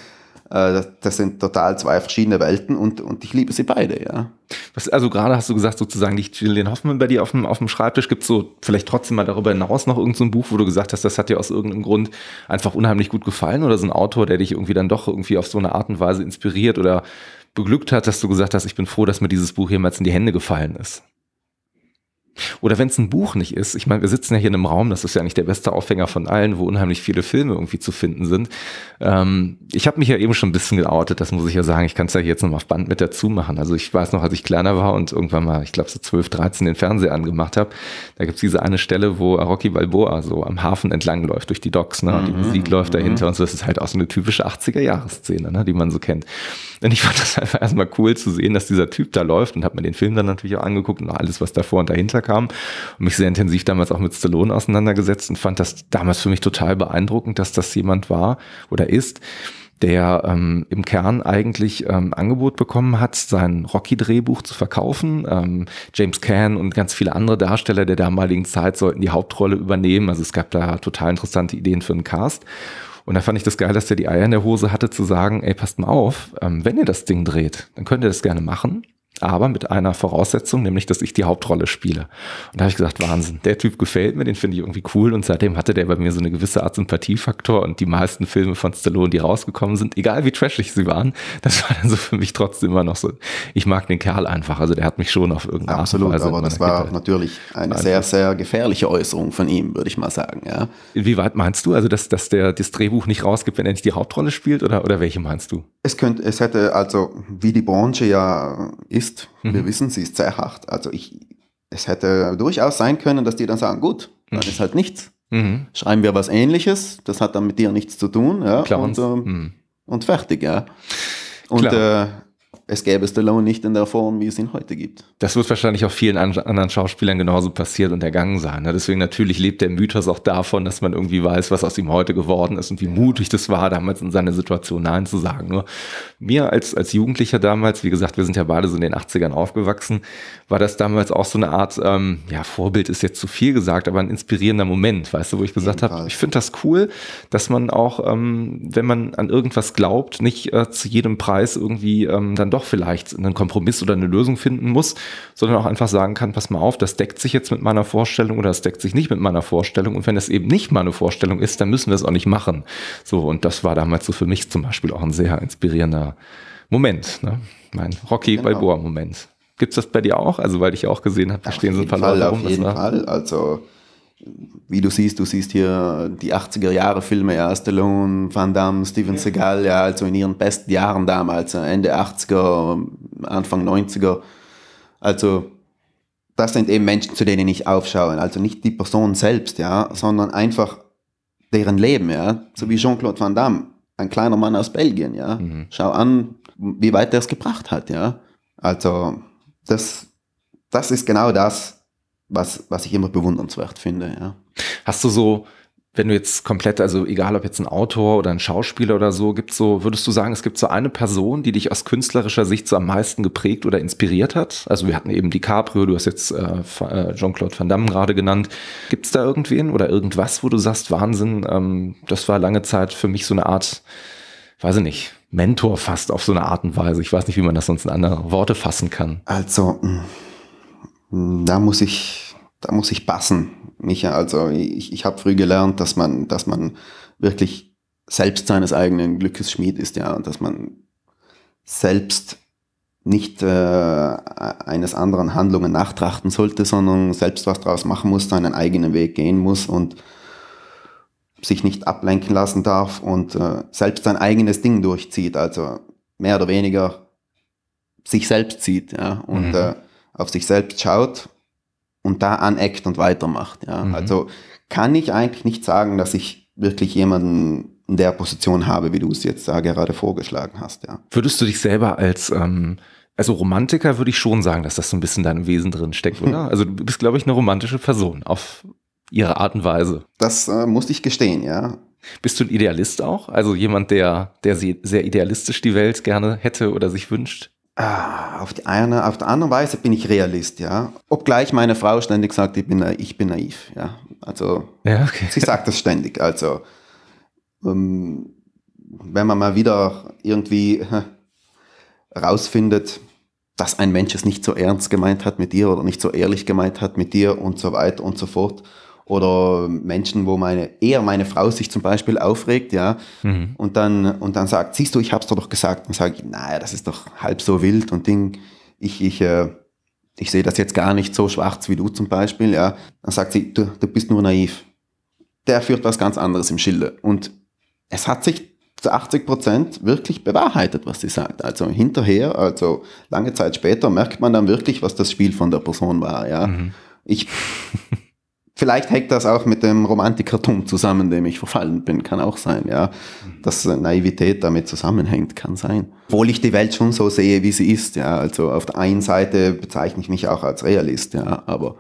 Äh, das sind total zwei verschiedene Welten und, und ich liebe sie beide, ja. Was, also gerade hast du gesagt, sozusagen liegt Julian Hoffmann bei dir auf dem, auf dem Schreibtisch. Gibt es so vielleicht trotzdem mal darüber hinaus noch irgendein so Buch, wo du gesagt hast, das hat dir aus irgendeinem Grund einfach unheimlich gut gefallen oder so ein Autor, der dich irgendwie dann doch irgendwie auf so eine Art und Weise inspiriert oder beglückt hat, dass du gesagt hast, ich bin froh, dass mir dieses Buch jemals in die Hände gefallen ist? Oder wenn es ein Buch nicht ist, ich meine, wir sitzen ja hier in einem Raum, das ist ja nicht der beste Aufhänger von allen, wo unheimlich viele Filme irgendwie zu finden sind. Ähm, ich habe mich ja eben schon ein bisschen geoutet, das muss ich ja sagen. Ich kann es ja jetzt mal auf Band mit dazu machen. Also ich weiß noch, als ich kleiner war und irgendwann mal, ich glaube so 12, 13 den Fernseher angemacht habe, da gibt es diese eine Stelle, wo Rocky Balboa so am Hafen entlang läuft, durch die Docks, ne? Und die mhm, Musik läuft dahinter mhm. und so. Das ist halt auch so eine typische 80 er jahres szene ne? die man so kennt. Und ich fand das einfach erstmal cool zu sehen, dass dieser Typ da läuft und habe mir den Film dann natürlich auch angeguckt und alles, was davor und dahinter kam kam und mich sehr intensiv damals auch mit Stallone auseinandergesetzt und fand das damals für mich total beeindruckend, dass das jemand war oder ist, der ähm, im Kern eigentlich ähm, Angebot bekommen hat, sein Rocky-Drehbuch zu verkaufen. Ähm, James Caan und ganz viele andere Darsteller der damaligen Zeit sollten die Hauptrolle übernehmen. Also es gab da total interessante Ideen für einen Cast. Und da fand ich das geil, dass der die Eier in der Hose hatte, zu sagen, ey, passt mal auf, ähm, wenn ihr das Ding dreht, dann könnt ihr das gerne machen aber mit einer Voraussetzung, nämlich dass ich die Hauptrolle spiele. Und da habe ich gesagt, Wahnsinn, der Typ gefällt mir, den finde ich irgendwie cool und seitdem hatte der bei mir so eine gewisse Art Sympathiefaktor und die meisten Filme von Stallone, die rausgekommen sind, egal wie trashig sie waren, das war dann so für mich trotzdem immer noch so, ich mag den Kerl einfach, also der hat mich schon auf irgendeine Absolut, Art und Weise aber das war Kette. natürlich eine sehr, sehr gefährliche Äußerung von ihm, würde ich mal sagen, ja. Inwieweit meinst du, also dass, dass der das Drehbuch nicht rausgibt, wenn er nicht die Hauptrolle spielt oder, oder welche meinst du? Es könnte, es hätte also, wie die Branche ja ist, ist. Mhm. Wir wissen, sie ist sehr hart. Also ich, es hätte durchaus sein können, dass die dann sagen, gut, dann mhm. ist halt nichts. Mhm. Schreiben wir was ähnliches, das hat dann mit dir nichts zu tun. Ja, und, ähm, mhm. und, fertig, ja. Und äh, es gäbe Stallone nicht in der Form, wie es ihn heute gibt. Das wird wahrscheinlich auch vielen anderen Schauspielern genauso passiert und ergangen sein. Ne? Deswegen natürlich lebt der Mythos auch davon, dass man irgendwie weiß, was aus ihm heute geworden ist und wie mutig das war, damals in seiner Situation Nein zu sagen. Nur mir als, als Jugendlicher damals, wie gesagt, wir sind ja beide so in den 80ern aufgewachsen, war das damals auch so eine Art, ähm, ja, Vorbild ist jetzt zu viel gesagt, aber ein inspirierender Moment, weißt du, wo ich gesagt habe, ich finde das cool, dass man auch, ähm, wenn man an irgendwas glaubt, nicht äh, zu jedem Preis irgendwie ähm, dann doch doch vielleicht einen Kompromiss oder eine Lösung finden muss, sondern auch einfach sagen kann, pass mal auf, das deckt sich jetzt mit meiner Vorstellung oder das deckt sich nicht mit meiner Vorstellung. Und wenn das eben nicht meine Vorstellung ist, dann müssen wir es auch nicht machen. So, und das war damals so für mich zum Beispiel auch ein sehr inspirierender Moment. Ne? Mein Rocky genau. Balboa-Moment. Gibt es das bei dir auch? Also, weil ich auch gesehen habe, da stehen so ein paar Fall, Leute rum. Auf jeden Fall. Also, wie du siehst, du siehst hier die 80er Jahre Filme, ja, Stallone, Van Damme, Steven Seagal, ja, also in ihren besten Jahren damals, Ende 80er, Anfang 90er. Also, das sind eben Menschen, zu denen ich aufschaue. Also nicht die Person selbst, ja, sondern einfach deren Leben, ja. So wie Jean-Claude Van Damme, ein kleiner Mann aus Belgien, ja. Mhm. Schau an, wie weit der es gebracht hat, ja. Also, das, das ist genau das, was, was ich immer bewundernswert finde. Ja. Hast du so, wenn du jetzt komplett, also egal ob jetzt ein Autor oder ein Schauspieler oder so, gibt so, würdest du sagen, es gibt so eine Person, die dich aus künstlerischer Sicht so am meisten geprägt oder inspiriert hat? Also wir hatten eben DiCaprio, du hast jetzt äh, äh Jean-Claude Van Damme gerade genannt. Gibt es da irgendwen oder irgendwas, wo du sagst, Wahnsinn, ähm, das war lange Zeit für mich so eine Art, weiß ich nicht, Mentor fast auf so eine Art und Weise. Ich weiß nicht, wie man das sonst in andere Worte fassen kann. Also, mh hm, da muss ich, da muss ich passen, Micha. Also ich, ich habe früh gelernt, dass man, dass man wirklich selbst seines eigenen Glückes Schmied ist, ja, und dass man selbst nicht äh, eines anderen Handlungen nachtrachten sollte, sondern selbst was draus machen muss, seinen eigenen Weg gehen muss und sich nicht ablenken lassen darf und äh, selbst sein eigenes Ding durchzieht, also mehr oder weniger sich selbst zieht, ja, und mhm. äh, auf sich selbst schaut und da aneckt und weitermacht. Ja? Mhm. Also kann ich eigentlich nicht sagen, dass ich wirklich jemanden in der Position habe, wie du es jetzt da gerade vorgeschlagen hast. Ja. Würdest du dich selber als ähm, also Romantiker würde ich schon sagen, dass das so ein bisschen deinem Wesen drin steckt, oder? Also du bist, glaube ich, eine romantische Person auf ihre Art und Weise. Das äh, musste ich gestehen, ja. Bist du ein Idealist auch? Also jemand, der, der sehr idealistisch die Welt gerne hätte oder sich wünscht? Ah, auf, die eine, auf der anderen Weise bin ich Realist, ja. Obgleich meine Frau ständig sagt, ich bin, ich bin naiv, ja. Also, ja, okay. sie sagt das ständig. Also, ähm, wenn man mal wieder irgendwie äh, rausfindet, dass ein Mensch es nicht so ernst gemeint hat mit dir oder nicht so ehrlich gemeint hat mit dir und so weiter und so fort, oder Menschen, wo meine, eher meine Frau sich zum Beispiel aufregt, ja, mhm. und, dann, und dann sagt, siehst du, ich hab's dir doch gesagt, und sage ich, naja, das ist doch halb so wild und Ding, ich, ich, äh, ich sehe das jetzt gar nicht so schwarz wie du zum Beispiel, ja, dann sagt sie, du, du bist nur naiv. Der führt was ganz anderes im Schilde. Und es hat sich zu 80 Prozent wirklich bewahrheitet, was sie sagt. Also hinterher, also lange Zeit später, merkt man dann wirklich, was das Spiel von der Person war, ja. Mhm. Ich, Vielleicht hängt das auch mit dem Romantikertum zusammen, dem ich verfallen bin, kann auch sein, ja. Dass Naivität damit zusammenhängt, kann sein. Obwohl ich die Welt schon so sehe, wie sie ist, ja. Also auf der einen Seite bezeichne ich mich auch als Realist, ja, aber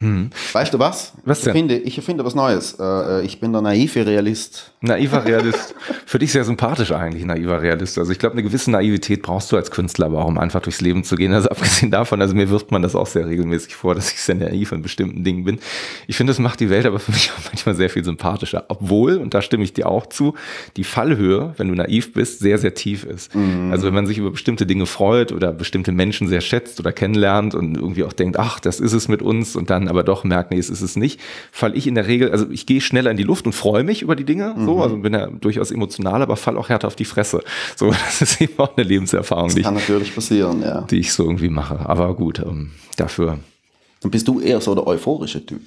hm. Weißt du was? was ich, finde, ich erfinde was Neues. Äh, äh, ich bin der naive Realist. Naiver Realist. Für dich sehr sympathisch eigentlich, naiver Realist. Also ich glaube, eine gewisse Naivität brauchst du als Künstler aber auch, um einfach durchs Leben zu gehen. Also abgesehen davon, also mir wirft man das auch sehr regelmäßig vor, dass ich sehr naiv in bestimmten Dingen bin. Ich finde, das macht die Welt aber für mich auch manchmal sehr viel sympathischer. Obwohl, und da stimme ich dir auch zu, die Fallhöhe, wenn du naiv bist, sehr, sehr tief ist. Mhm. Also wenn man sich über bestimmte Dinge freut oder bestimmte Menschen sehr schätzt oder kennenlernt und irgendwie auch denkt, ach, das ist es mit uns und dann dann aber doch merken, nee, es ist es nicht, fall ich in der Regel, also ich gehe schneller in die Luft und freue mich über die Dinge, mhm. also bin ja durchaus emotional, aber fall auch härter auf die Fresse. So, das ist eben auch eine Lebenserfahrung. Das kann ich, natürlich passieren, ja. Die ich so irgendwie mache. Aber gut, ähm, dafür. Und bist du eher so der euphorische Typ?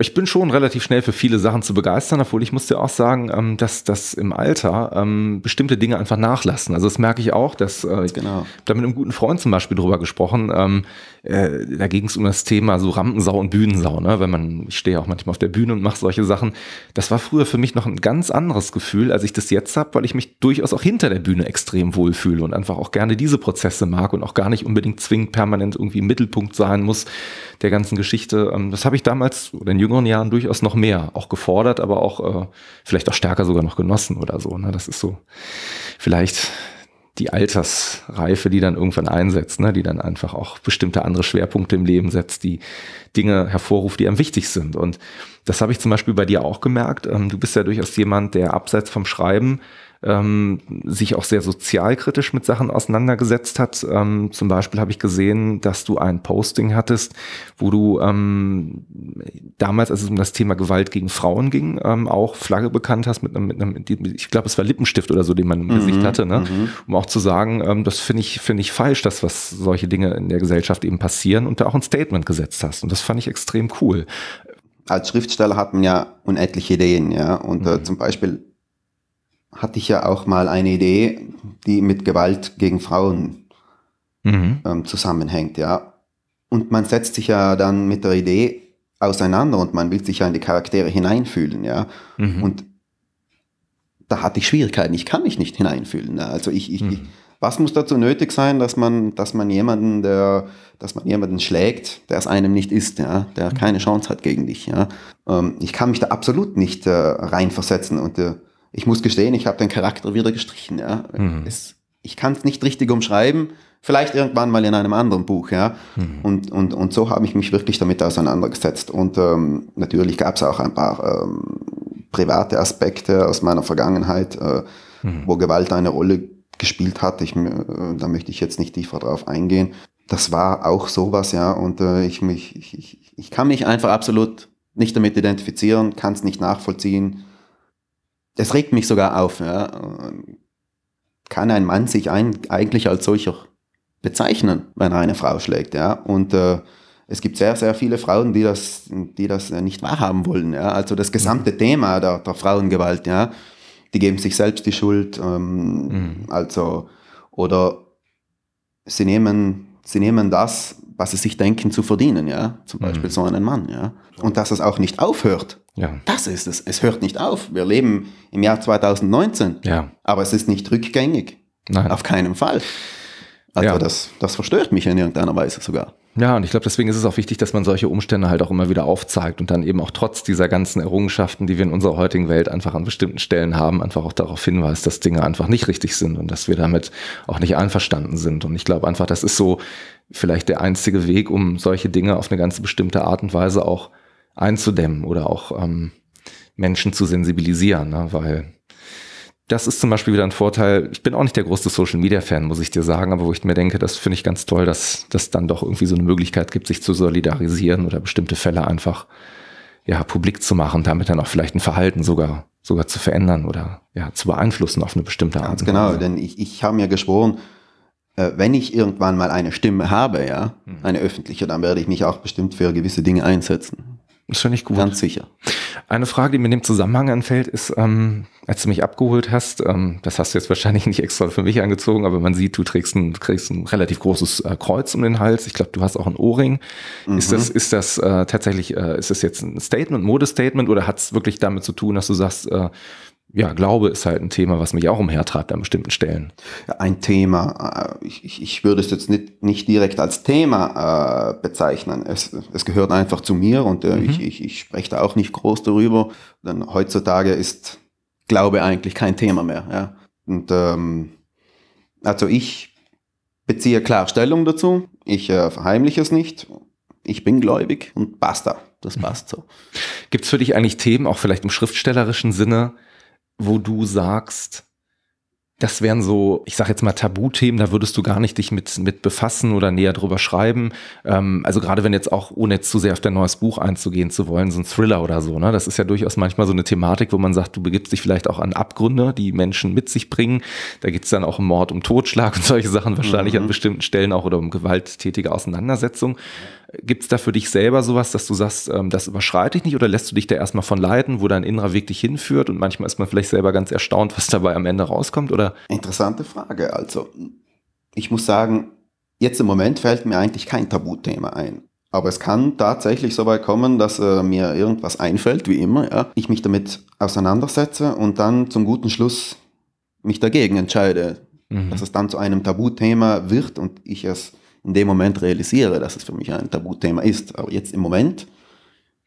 ich bin schon relativ schnell für viele Sachen zu begeistern, obwohl ich muss dir auch sagen, ähm, dass das im Alter ähm, bestimmte Dinge einfach nachlassen. Also das merke ich auch, dass äh, ich genau. da mit einem guten Freund zum Beispiel drüber gesprochen, ähm, äh, da ging es um das Thema so Rampensau und Bühnensau, ne? wenn man, ich stehe auch manchmal auf der Bühne und mache solche Sachen. Das war früher für mich noch ein ganz anderes Gefühl, als ich das jetzt habe, weil ich mich durchaus auch hinter der Bühne extrem wohlfühle und einfach auch gerne diese Prozesse mag und auch gar nicht unbedingt zwingend permanent irgendwie im Mittelpunkt sein muss der ganzen Geschichte. Das habe ich damals oder in jüngeren jüngeren Jahren durchaus noch mehr, auch gefordert, aber auch äh, vielleicht auch stärker sogar noch genossen oder so. Ne? Das ist so vielleicht die Altersreife, die dann irgendwann einsetzt, ne? die dann einfach auch bestimmte andere Schwerpunkte im Leben setzt, die Dinge hervorruft, die einem wichtig sind. Und das habe ich zum Beispiel bei dir auch gemerkt. Ähm, du bist ja durchaus jemand, der abseits vom Schreiben ähm, sich auch sehr sozialkritisch mit Sachen auseinandergesetzt hat. Ähm, zum Beispiel habe ich gesehen, dass du ein Posting hattest, wo du ähm, damals, als es um das Thema Gewalt gegen Frauen ging, ähm, auch Flagge bekannt hast mit einem, mit einem ich glaube, es war Lippenstift oder so, den man im mhm, Gesicht hatte, ne? mhm. um auch zu sagen, ähm, das finde ich, find ich falsch, dass was solche Dinge in der Gesellschaft eben passieren und da auch ein Statement gesetzt hast. Und das fand ich extrem cool. Als Schriftsteller hat man ja unendliche Ideen, ja. Und äh, mhm. äh, zum Beispiel hatte ich ja auch mal eine Idee, die mit Gewalt gegen Frauen mhm. ähm, zusammenhängt, ja. Und man setzt sich ja dann mit der Idee auseinander und man will sich ja in die Charaktere hineinfühlen, ja. Mhm. Und da hatte ich Schwierigkeiten. Ich kann mich nicht hineinfühlen. Ne? Also ich, ich, mhm. ich, was muss dazu nötig sein, dass man, dass man jemanden, der, dass man jemanden schlägt, der es einem nicht ist, ja, der mhm. keine Chance hat gegen dich, ja. Ähm, ich kann mich da absolut nicht äh, reinversetzen und äh, ich muss gestehen, ich habe den Charakter wieder gestrichen. Ja. Mhm. Es, ich kann es nicht richtig umschreiben. Vielleicht irgendwann mal in einem anderen Buch, ja. Mhm. Und, und, und so habe ich mich wirklich damit auseinandergesetzt. Und ähm, natürlich gab es auch ein paar ähm, private Aspekte aus meiner Vergangenheit, äh, mhm. wo Gewalt eine Rolle gespielt hat. Ich, äh, da möchte ich jetzt nicht tiefer drauf eingehen. Das war auch sowas, ja. Und äh, ich, mich, ich, ich, ich kann mich einfach absolut nicht damit identifizieren, kann es nicht nachvollziehen es regt mich sogar auf. Ja. Kann ein Mann sich ein, eigentlich als solcher bezeichnen, wenn er eine Frau schlägt? Ja? Und äh, es gibt sehr, sehr viele Frauen, die das, die das äh, nicht wahrhaben wollen. Ja? Also das gesamte mhm. Thema der, der, Frauengewalt, ja? die geben sich selbst die Schuld. Ähm, mhm. Also, oder sie nehmen, sie nehmen das, was sie sich denken zu verdienen, ja. Zum mhm. Beispiel so einen Mann, ja. Und dass es auch nicht aufhört. Ja. Das ist es. Es hört nicht auf. Wir leben im Jahr 2019. Ja. Aber es ist nicht rückgängig. Nein. Auf keinen Fall. Also ja. das, das verstört mich in irgendeiner Weise sogar. Ja, und ich glaube, deswegen ist es auch wichtig, dass man solche Umstände halt auch immer wieder aufzeigt und dann eben auch trotz dieser ganzen Errungenschaften, die wir in unserer heutigen Welt einfach an bestimmten Stellen haben, einfach auch darauf hinweist, dass Dinge einfach nicht richtig sind und dass wir damit auch nicht einverstanden sind. Und ich glaube einfach, das ist so vielleicht der einzige Weg, um solche Dinge auf eine ganz bestimmte Art und Weise auch zu einzudämmen oder auch ähm, Menschen zu sensibilisieren, ne? weil das ist zum Beispiel wieder ein Vorteil. Ich bin auch nicht der größte Social Media Fan, muss ich dir sagen, aber wo ich mir denke, das finde ich ganz toll, dass das dann doch irgendwie so eine Möglichkeit gibt, sich zu solidarisieren oder bestimmte Fälle einfach ja publik zu machen, damit dann auch vielleicht ein Verhalten sogar sogar zu verändern oder ja zu beeinflussen auf eine bestimmte Art. Ganz genau, denn ich, ich habe mir geschworen, äh, wenn ich irgendwann mal eine Stimme habe, ja, mhm. eine öffentliche, dann werde ich mich auch bestimmt für gewisse Dinge einsetzen. Das finde ich gut. Ganz sicher. Eine Frage, die mir in dem Zusammenhang anfällt, ist, ähm, als du mich abgeholt hast, ähm, das hast du jetzt wahrscheinlich nicht extra für mich angezogen, aber man sieht, du trägst ein, trägst ein relativ großes äh, Kreuz um den Hals. Ich glaube, du hast auch einen Ohrring. Mhm. Ist das, ist das äh, tatsächlich, äh, ist das jetzt ein Statement, Modestatement oder hat es wirklich damit zu tun, dass du sagst, äh, ja, Glaube ist halt ein Thema, was mich auch umhertreibt an bestimmten Stellen. Ein Thema, äh, ich, ich würde es jetzt nicht, nicht direkt als Thema äh, bezeichnen. Es, es gehört einfach zu mir und äh, mhm. ich, ich, ich spreche da auch nicht groß darüber, denn heutzutage ist Glaube eigentlich kein Thema mehr. Ja? Und ähm, also ich beziehe klar Stellung dazu, ich äh, verheimliche es nicht, ich bin gläubig und basta, das passt so. Gibt es für dich eigentlich Themen, auch vielleicht im schriftstellerischen Sinne, wo du sagst, das wären so, ich sage jetzt mal Tabuthemen, da würdest du gar nicht dich mit, mit befassen oder näher drüber schreiben. Ähm, also gerade wenn jetzt auch, ohne jetzt zu sehr auf dein neues Buch einzugehen zu wollen, so ein Thriller oder so, ne? Das ist ja durchaus manchmal so eine Thematik, wo man sagt, du begibst dich vielleicht auch an Abgründe, die Menschen mit sich bringen. Da geht's dann auch um Mord, um Totschlag und solche Sachen wahrscheinlich mhm. an bestimmten Stellen auch oder um gewalttätige Auseinandersetzungen. Mhm. Gibt es da für dich selber sowas, dass du sagst, ähm, das überschreite ich nicht oder lässt du dich da erstmal von leiten, wo dein innerer Weg dich hinführt und manchmal ist man vielleicht selber ganz erstaunt, was dabei am Ende rauskommt? Oder? Interessante Frage. Also, ich muss sagen, jetzt im Moment fällt mir eigentlich kein Tabuthema ein. Aber es kann tatsächlich so weit kommen, dass äh, mir irgendwas einfällt, wie immer, ja, ich mich damit auseinandersetze und dann zum guten Schluss mich dagegen entscheide, mhm. dass es dann zu einem Tabuthema wird und ich es in dem Moment realisiere, dass es für mich ein Tabuthema ist. Aber jetzt im Moment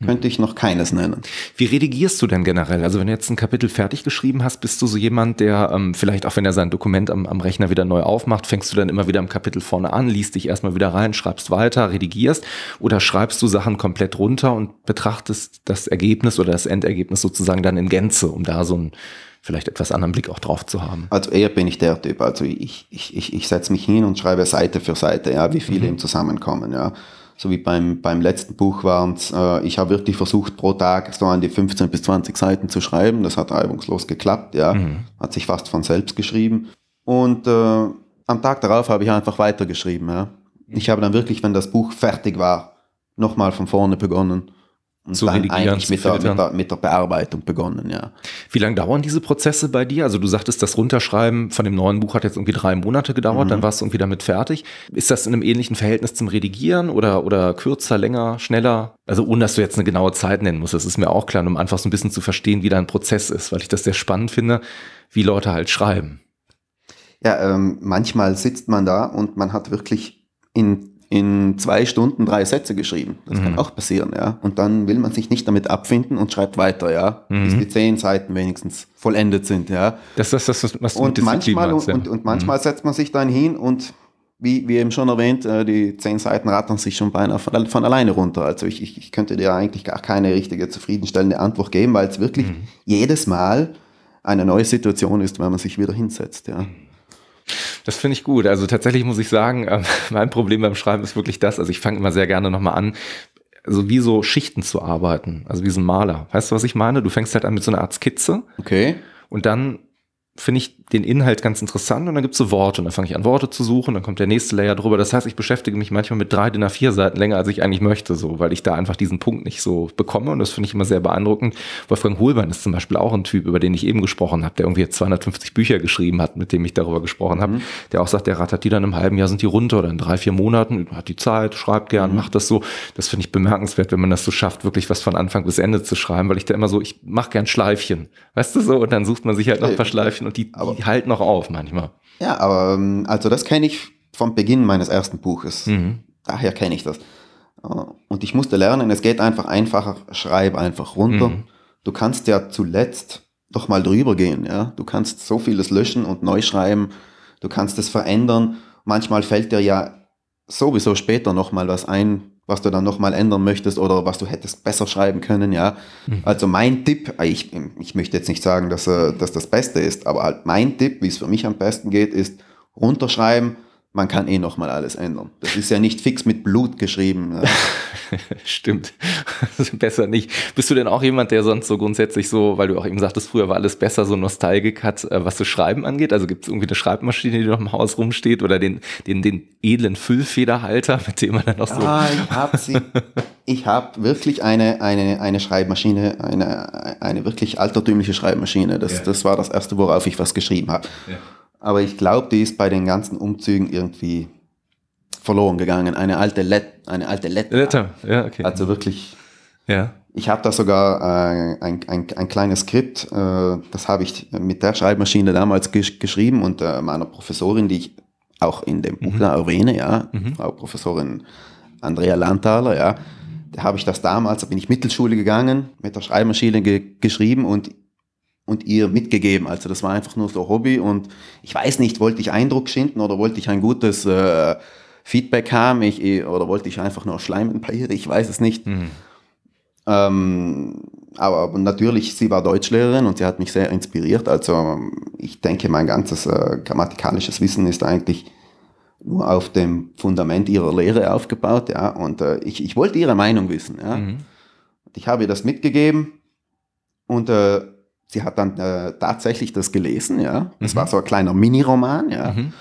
könnte ich noch keines nennen. Wie redigierst du denn generell? Also wenn du jetzt ein Kapitel fertig geschrieben hast, bist du so jemand, der ähm, vielleicht auch wenn er sein Dokument am, am, Rechner wieder neu aufmacht, fängst du dann immer wieder im Kapitel vorne an, liest dich erstmal wieder rein, schreibst weiter, redigierst oder schreibst du Sachen komplett runter und betrachtest das Ergebnis oder das Endergebnis sozusagen dann in Gänze, um da so ein vielleicht etwas anderen Blick auch drauf zu haben. Also eher bin ich der Typ. Also ich, ich, ich, ich setze mich hin und schreibe Seite für Seite, ja, wie viele mhm. zusammenkommen, ja. So wie beim, beim letzten Buch waren es, äh, ich habe wirklich versucht, pro Tag so an die 15 bis 20 Seiten zu schreiben. Das hat reibungslos geklappt, ja. Mhm. Hat sich fast von selbst geschrieben. Und äh, am Tag darauf habe ich einfach weitergeschrieben, ja. Ich habe dann wirklich, wenn das Buch fertig war, nochmal von vorne begonnen und zu dann eigentlich mit der, mit der, mit, der, Bearbeitung begonnen, ja. Wie lange dauern diese Prozesse bei dir? Also du sagtest, das Runterschreiben von dem neuen Buch hat jetzt irgendwie drei Monate gedauert, mhm. dann warst du irgendwie damit fertig. Ist das in einem ähnlichen Verhältnis zum Redigieren oder, oder kürzer, länger, schneller? Also ohne, dass du jetzt eine genaue Zeit nennen musst, das ist mir auch klar, um einfach so ein bisschen zu verstehen, wie dein Prozess ist, weil ich das sehr spannend finde, wie Leute halt schreiben. Ja, ähm, manchmal sitzt man da und man hat wirklich in in zwei Stunden drei Sätze geschrieben. Das mhm. kann auch passieren, ja. Und dann will man sich nicht damit abfinden und schreibt weiter, ja. Mhm. Bis die zehn Seiten wenigstens vollendet sind, ja. Das ist das, das, was du und manchmal, meinst, ja. und, und manchmal mhm. setzt man sich dann hin und wie, wie eben schon erwähnt, äh, die zehn Seiten rattern sich schon beinahe von, von alleine runter. Also ich, ich, ich, könnte dir eigentlich gar keine richtige zufriedenstellende Antwort geben, weil es wirklich mhm. jedes Mal eine neue Situation ist, wenn man sich wieder hinsetzt, ja. Mhm. Das finde ich gut. Also tatsächlich muss ich sagen, ähm, mein Problem beim Schreiben ist wirklich das. Also ich fange immer sehr gerne nochmal an, also wie so Schichten zu arbeiten, also wie so ein Maler. Weißt du, was ich meine? Du fängst halt an mit so einer Art Skizze. Okay. Und dann finde ich, den Inhalt ganz interessant und dann gibt es so Worte und dann fange ich an, Worte zu suchen, dann kommt der nächste Layer drüber. Das heißt, ich beschäftige mich manchmal mit drei DIN vier Seiten länger, als ich eigentlich möchte, so, weil ich da einfach diesen Punkt nicht so bekomme und das finde ich immer sehr beeindruckend. Wolfgang Hohlbein ist zum Beispiel auch ein Typ, über den ich eben gesprochen habe, der irgendwie jetzt 250 Bücher geschrieben hat, mit dem ich darüber gesprochen habe, mhm. der auch sagt, der Rat hat die dann im halben Jahr sind die runter oder in drei, vier Monaten, hat die Zeit, schreibt gern, mhm. macht das so. Das finde ich bemerkenswert, wenn man das so schafft, wirklich was von Anfang bis Ende zu schreiben, weil ich da immer so, ich mache gern Schleifchen, weißt du so, und dann sucht man sich halt noch ein paar äh, Schleifchen und die, die halt noch auf manchmal. Ja, aber ähm, also das kenne ich vom Beginn meines ersten Buches. Mhm. Daher kenne ich das. Äh, und ich musste lernen, es geht einfach einfacher, schreib einfach runter. Mhm. Du kannst ja zuletzt doch mal drüber gehen, ja. Du kannst so vieles löschen und neu schreiben. Du kannst es verändern. Manchmal fällt dir ja sowieso später nochmal was ein, was du dann nochmal ändern möchtest oder was du hättest besser schreiben können, ja. Mhm. Also mein Tipp, äh, ich, ich möchte jetzt nicht sagen, dass, äh, dass das Beste ist, aber halt mein Tipp, wie es für mich am besten geht, ist runterschreiben, man kann eh nochmal alles ändern. Das ist ja nicht fix mit Blut geschrieben. Ja. Ne? Stimmt. Also besser nicht. Bist du denn auch jemand, der sonst so grundsätzlich so, weil du auch eben sagtest, früher war alles besser, so Nostalgik hat, äh, was das Schreiben angeht? Also gibt es irgendwie eine Schreibmaschine, die noch im Haus rumsteht oder den, den, den edlen Füllfederhalter, mit dem man dann auch so. Ah, ich habe sie. ich habe wirklich eine, eine, eine Schreibmaschine, eine, eine wirklich altertümliche Schreibmaschine. Das, ja. das war das erste, worauf ich was geschrieben habe. Ja. Aber ich glaube, die ist bei den ganzen Umzügen irgendwie verloren gegangen. Eine alte Let eine alte Letter. Letter, ja, okay. Also wirklich. Ja. Ich habe da sogar äh, ein, ein, ein, kleines Skript, äh, das habe ich mit der Schreibmaschine damals gesch geschrieben und äh, meiner Professorin, die ich auch in dem Buch mhm. da erwähne, ja, mhm. Frau Professorin Andrea Landtaler, ja, da habe ich das damals, da bin ich Mittelschule gegangen, mit der Schreibmaschine ge geschrieben und und ihr mitgegeben. Also das war einfach nur so Hobby und ich weiß nicht, wollte ich Eindruck schinden oder wollte ich ein gutes äh, Feedback haben ich, oder wollte ich einfach nur schleimen bei ihr, ich weiß es nicht. Mhm. Ähm, aber natürlich, sie war Deutschlehrerin und sie hat mich sehr inspiriert. Also ich denke, mein ganzes äh, grammatikalisches Wissen ist eigentlich nur auf dem Fundament ihrer Lehre aufgebaut. Ja? Und äh, ich, ich wollte ihre Meinung wissen. Ja? Mhm. Ich habe ihr das mitgegeben und äh, sie hat dann äh, tatsächlich das gelesen, ja. Es mhm. war so ein kleiner Mini-Roman, ja. Mhm.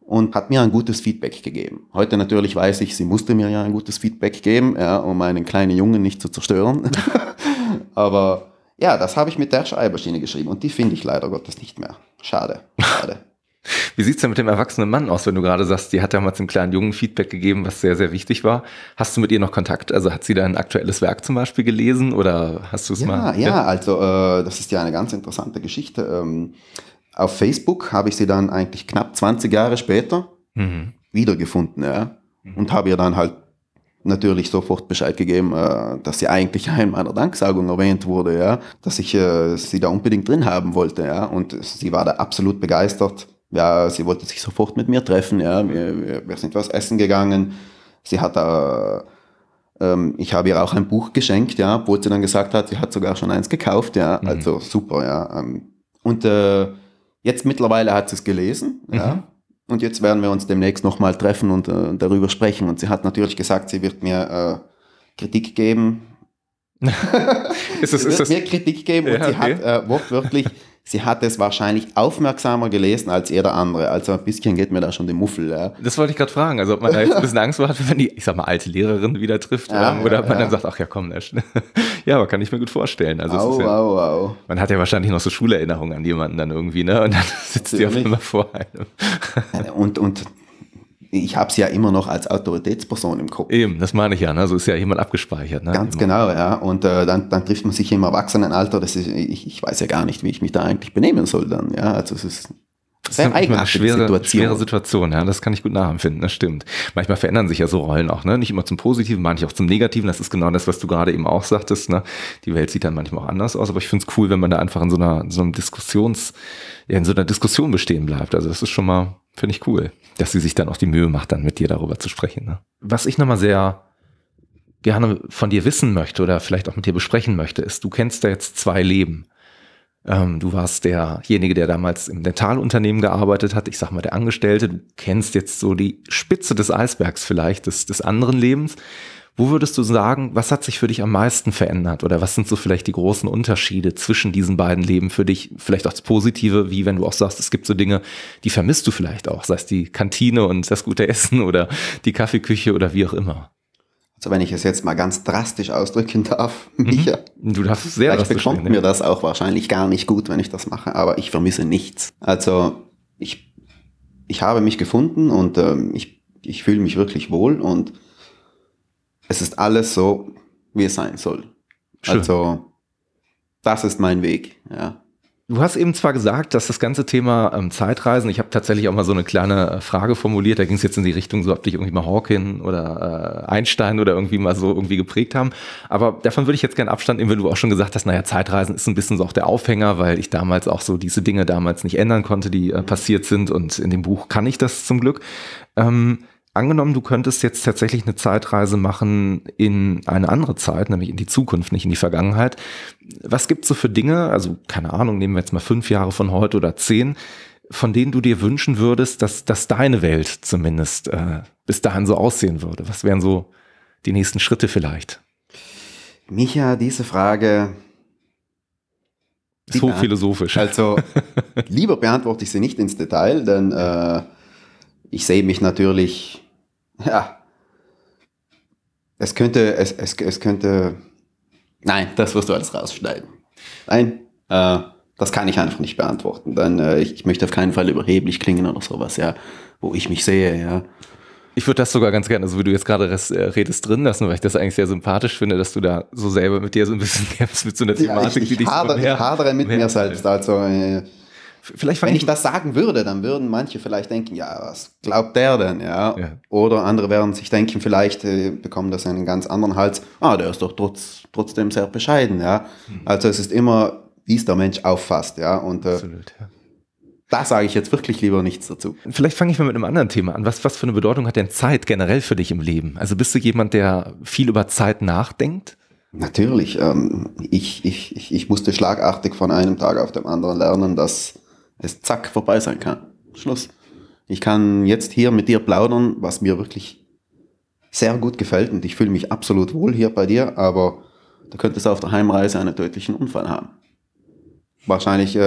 Und hat mir ein gutes Feedback gegeben. Heute natürlich weiß ich, sie musste mir ja ein gutes Feedback geben, ja, um einen kleinen Jungen nicht zu zerstören. Aber ja, das habe ich mit der Schreiberschiene geschrieben und die finde ich leider Gottes nicht mehr. Schade, schade. Wie sieht's denn mit dem erwachsenen Mann aus, wenn du gerade sagst, die hat damals dem kleinen Jungen Feedback gegeben, was sehr, sehr wichtig war. Hast du mit ihr noch Kontakt? Also hat sie dein aktuelles Werk zum Beispiel gelesen oder hast du es ja, mal? Ja, ja, also äh, das ist ja eine ganz interessante Geschichte. Ähm, auf Facebook habe ich sie dann eigentlich knapp 20 Jahre später mhm. wiedergefunden ja? Mhm. und habe ihr dann halt natürlich sofort Bescheid gegeben, äh, dass sie eigentlich in meiner Danksagung erwähnt wurde, ja, dass ich äh, sie da unbedingt drin haben wollte, ja, und sie war da absolut begeistert. Ja, sie wollte sich sofort mit mir treffen. Ja, wir, wir sind was essen gegangen. Sie hat da, äh, ähm, ich habe ihr auch ein Buch geschenkt, ja, obwohl sie dann gesagt hat, sie hat sogar schon eins gekauft. Ja, mhm. also super. Ja, ähm, und äh, jetzt mittlerweile hat sie es gelesen. Mhm. Ja. Und jetzt werden wir uns demnächst nochmal treffen und äh, darüber sprechen. Und sie hat natürlich gesagt, sie wird mir äh, Kritik geben. ist es, sie wird ist es, mir Kritik geben ja, und sie okay. hat äh, wortwörtlich sie hat es wahrscheinlich aufmerksamer gelesen als jeder andere. Also ein bisschen geht mir da schon die Muffel. Ja. Das wollte ich gerade fragen. Also ob man da jetzt ein bisschen Angst vor hat, wenn man die, ich sag mal, alte Lehrerin wieder trifft. Ja, oder ja, ob man dann sagt, ach ja, komm, Nash. Ne, ja, aber kann ich mir gut vorstellen. Also au, au, au. Man hat ja wahrscheinlich noch so Schulerinnerungen an jemanden dann irgendwie, ne? Und dann sitzt die auf einmal vor einem. und, und ich habe es ja immer noch als Autoritätsperson im Kopf. Eben, das meine ich ja. Ne? So ist ja jemand abgespeichert. Ne? Ganz immer. genau, ja. Und äh, dann, dann, trifft man sich im Erwachsenenalter. Das ist, ich, ich, weiß ja gar nicht, wie ich mich da eigentlich benehmen soll dann. Ja, also es ist das ist eine schwere Situation. schwere Situation, ja, das kann ich gut nachempfinden, das stimmt. Manchmal verändern sich ja so Rollen auch, ne? Nicht immer zum Positiven, manchmal auch zum Negativen. Das ist genau das, was du gerade eben auch sagtest. Ne? Die Welt sieht dann manchmal auch anders aus, aber ich finde es cool, wenn man da einfach in so einer, in so einem Diskussions, in so einer Diskussion bestehen bleibt. Also das ist schon mal, Finde ich cool, dass sie sich dann auch die Mühe macht, dann mit dir darüber zu sprechen. Ne? Was ich nochmal sehr gerne von dir wissen möchte oder vielleicht auch mit dir besprechen möchte, ist, du kennst da jetzt zwei Leben. Ähm, du warst derjenige, der damals im Dentalunternehmen gearbeitet hat, ich sag mal der Angestellte. Du kennst jetzt so die Spitze des Eisbergs vielleicht, des, des anderen Lebens. Wo würdest du sagen, was hat sich für dich am meisten verändert oder was sind so vielleicht die großen Unterschiede zwischen diesen beiden Leben für dich? Vielleicht auch das Positive, wie wenn du auch sagst, es gibt so Dinge, die vermisst du vielleicht auch, sei es die Kantine und das gute Essen oder die Kaffeeküche oder wie auch immer. Also wenn ich es jetzt mal ganz drastisch ausdrücken darf, Micha. Mhm. Du darfst sehr drastisch. Vielleicht bekommt mir das auch wahrscheinlich gar nicht gut, wenn ich das mache, aber ich vermisse nichts. Also ich, ich habe mich gefunden und ähm, ich, ich fühle mich wirklich wohl und es ist alles so, wie es sein soll. Schön. Also, das ist mein Weg, ja. Du hast eben zwar gesagt, dass das ganze Thema ähm, Zeitreisen, ich habe tatsächlich auch mal so eine kleine äh, Frage formuliert, da ging es jetzt in die Richtung, so ob dich irgendwie mal Hawking oder äh, Einstein oder irgendwie mal so irgendwie geprägt haben. Aber davon würde ich jetzt gerne Abstand nehmen, wenn du auch schon gesagt hast, naja, Zeitreisen ist ein bisschen so auch der Aufhänger, weil ich damals auch so diese Dinge damals nicht ändern konnte, die äh, passiert sind und in dem Buch kann ich das zum Glück. Ähm, angenommen, du könntest jetzt tatsächlich eine Zeitreise machen in eine andere Zeit, nämlich in die Zukunft, nicht in die Vergangenheit. Was gibt es so für Dinge, also keine Ahnung, nehmen wir jetzt mal fünf Jahre von heute oder zehn, von denen du dir wünschen würdest, dass, dass deine Welt zumindest äh, bis dahin so aussehen würde? Was wären so die nächsten Schritte vielleicht? Micha, diese Frage. Ist hochphilosophisch. Also, lieber beantworte ich sie nicht ins Detail, denn äh, ich sehe mich natürlich ja. Es könnte, es, es, es könnte. Nein, das wirst du alles rausschneiden. Nein, äh, das kann ich einfach nicht beantworten. Dann, äh, ich, ich, möchte auf keinen Fall überheblich klingen oder sowas, ja, wo ich mich sehe, ja. Ich würde das sogar ganz gerne, also wie du jetzt gerade äh, redest, drin lassen, weil ich das eigentlich sehr sympathisch finde, dass du da so selber mit dir so ein bisschen kämpfst mit so einer Thematik, ja, ich, ich die dich hadere, ich hadere mit mir selbst. Also, äh, Vielleicht Wenn ich das sagen würde, dann würden manche vielleicht denken, ja, was glaubt der denn? Ja? ja. Oder andere werden sich denken, vielleicht äh, bekommen das einen ganz anderen Hals. Ah, der ist doch trotz, trotzdem sehr bescheiden. Ja? Mhm. Also es ist immer, wie es der Mensch auffasst. Ja? Und, äh, Absolut, ja. Da sage ich jetzt wirklich lieber nichts dazu. Vielleicht fange ich mal mit einem anderen Thema an. Was, was für eine Bedeutung hat denn Zeit generell für dich im Leben? Also bist du jemand, der viel über Zeit nachdenkt? Natürlich. Ähm, ich, ich, ich, ich musste schlagartig von einem Tag auf den anderen lernen, dass es zack vorbei sein kann. Schluss. Ich kann jetzt hier mit dir plaudern, was mir wirklich sehr gut gefällt und ich fühle mich absolut wohl hier bei dir, aber da könntest du auf der Heimreise einen tödlichen Unfall haben. Wahrscheinlich äh,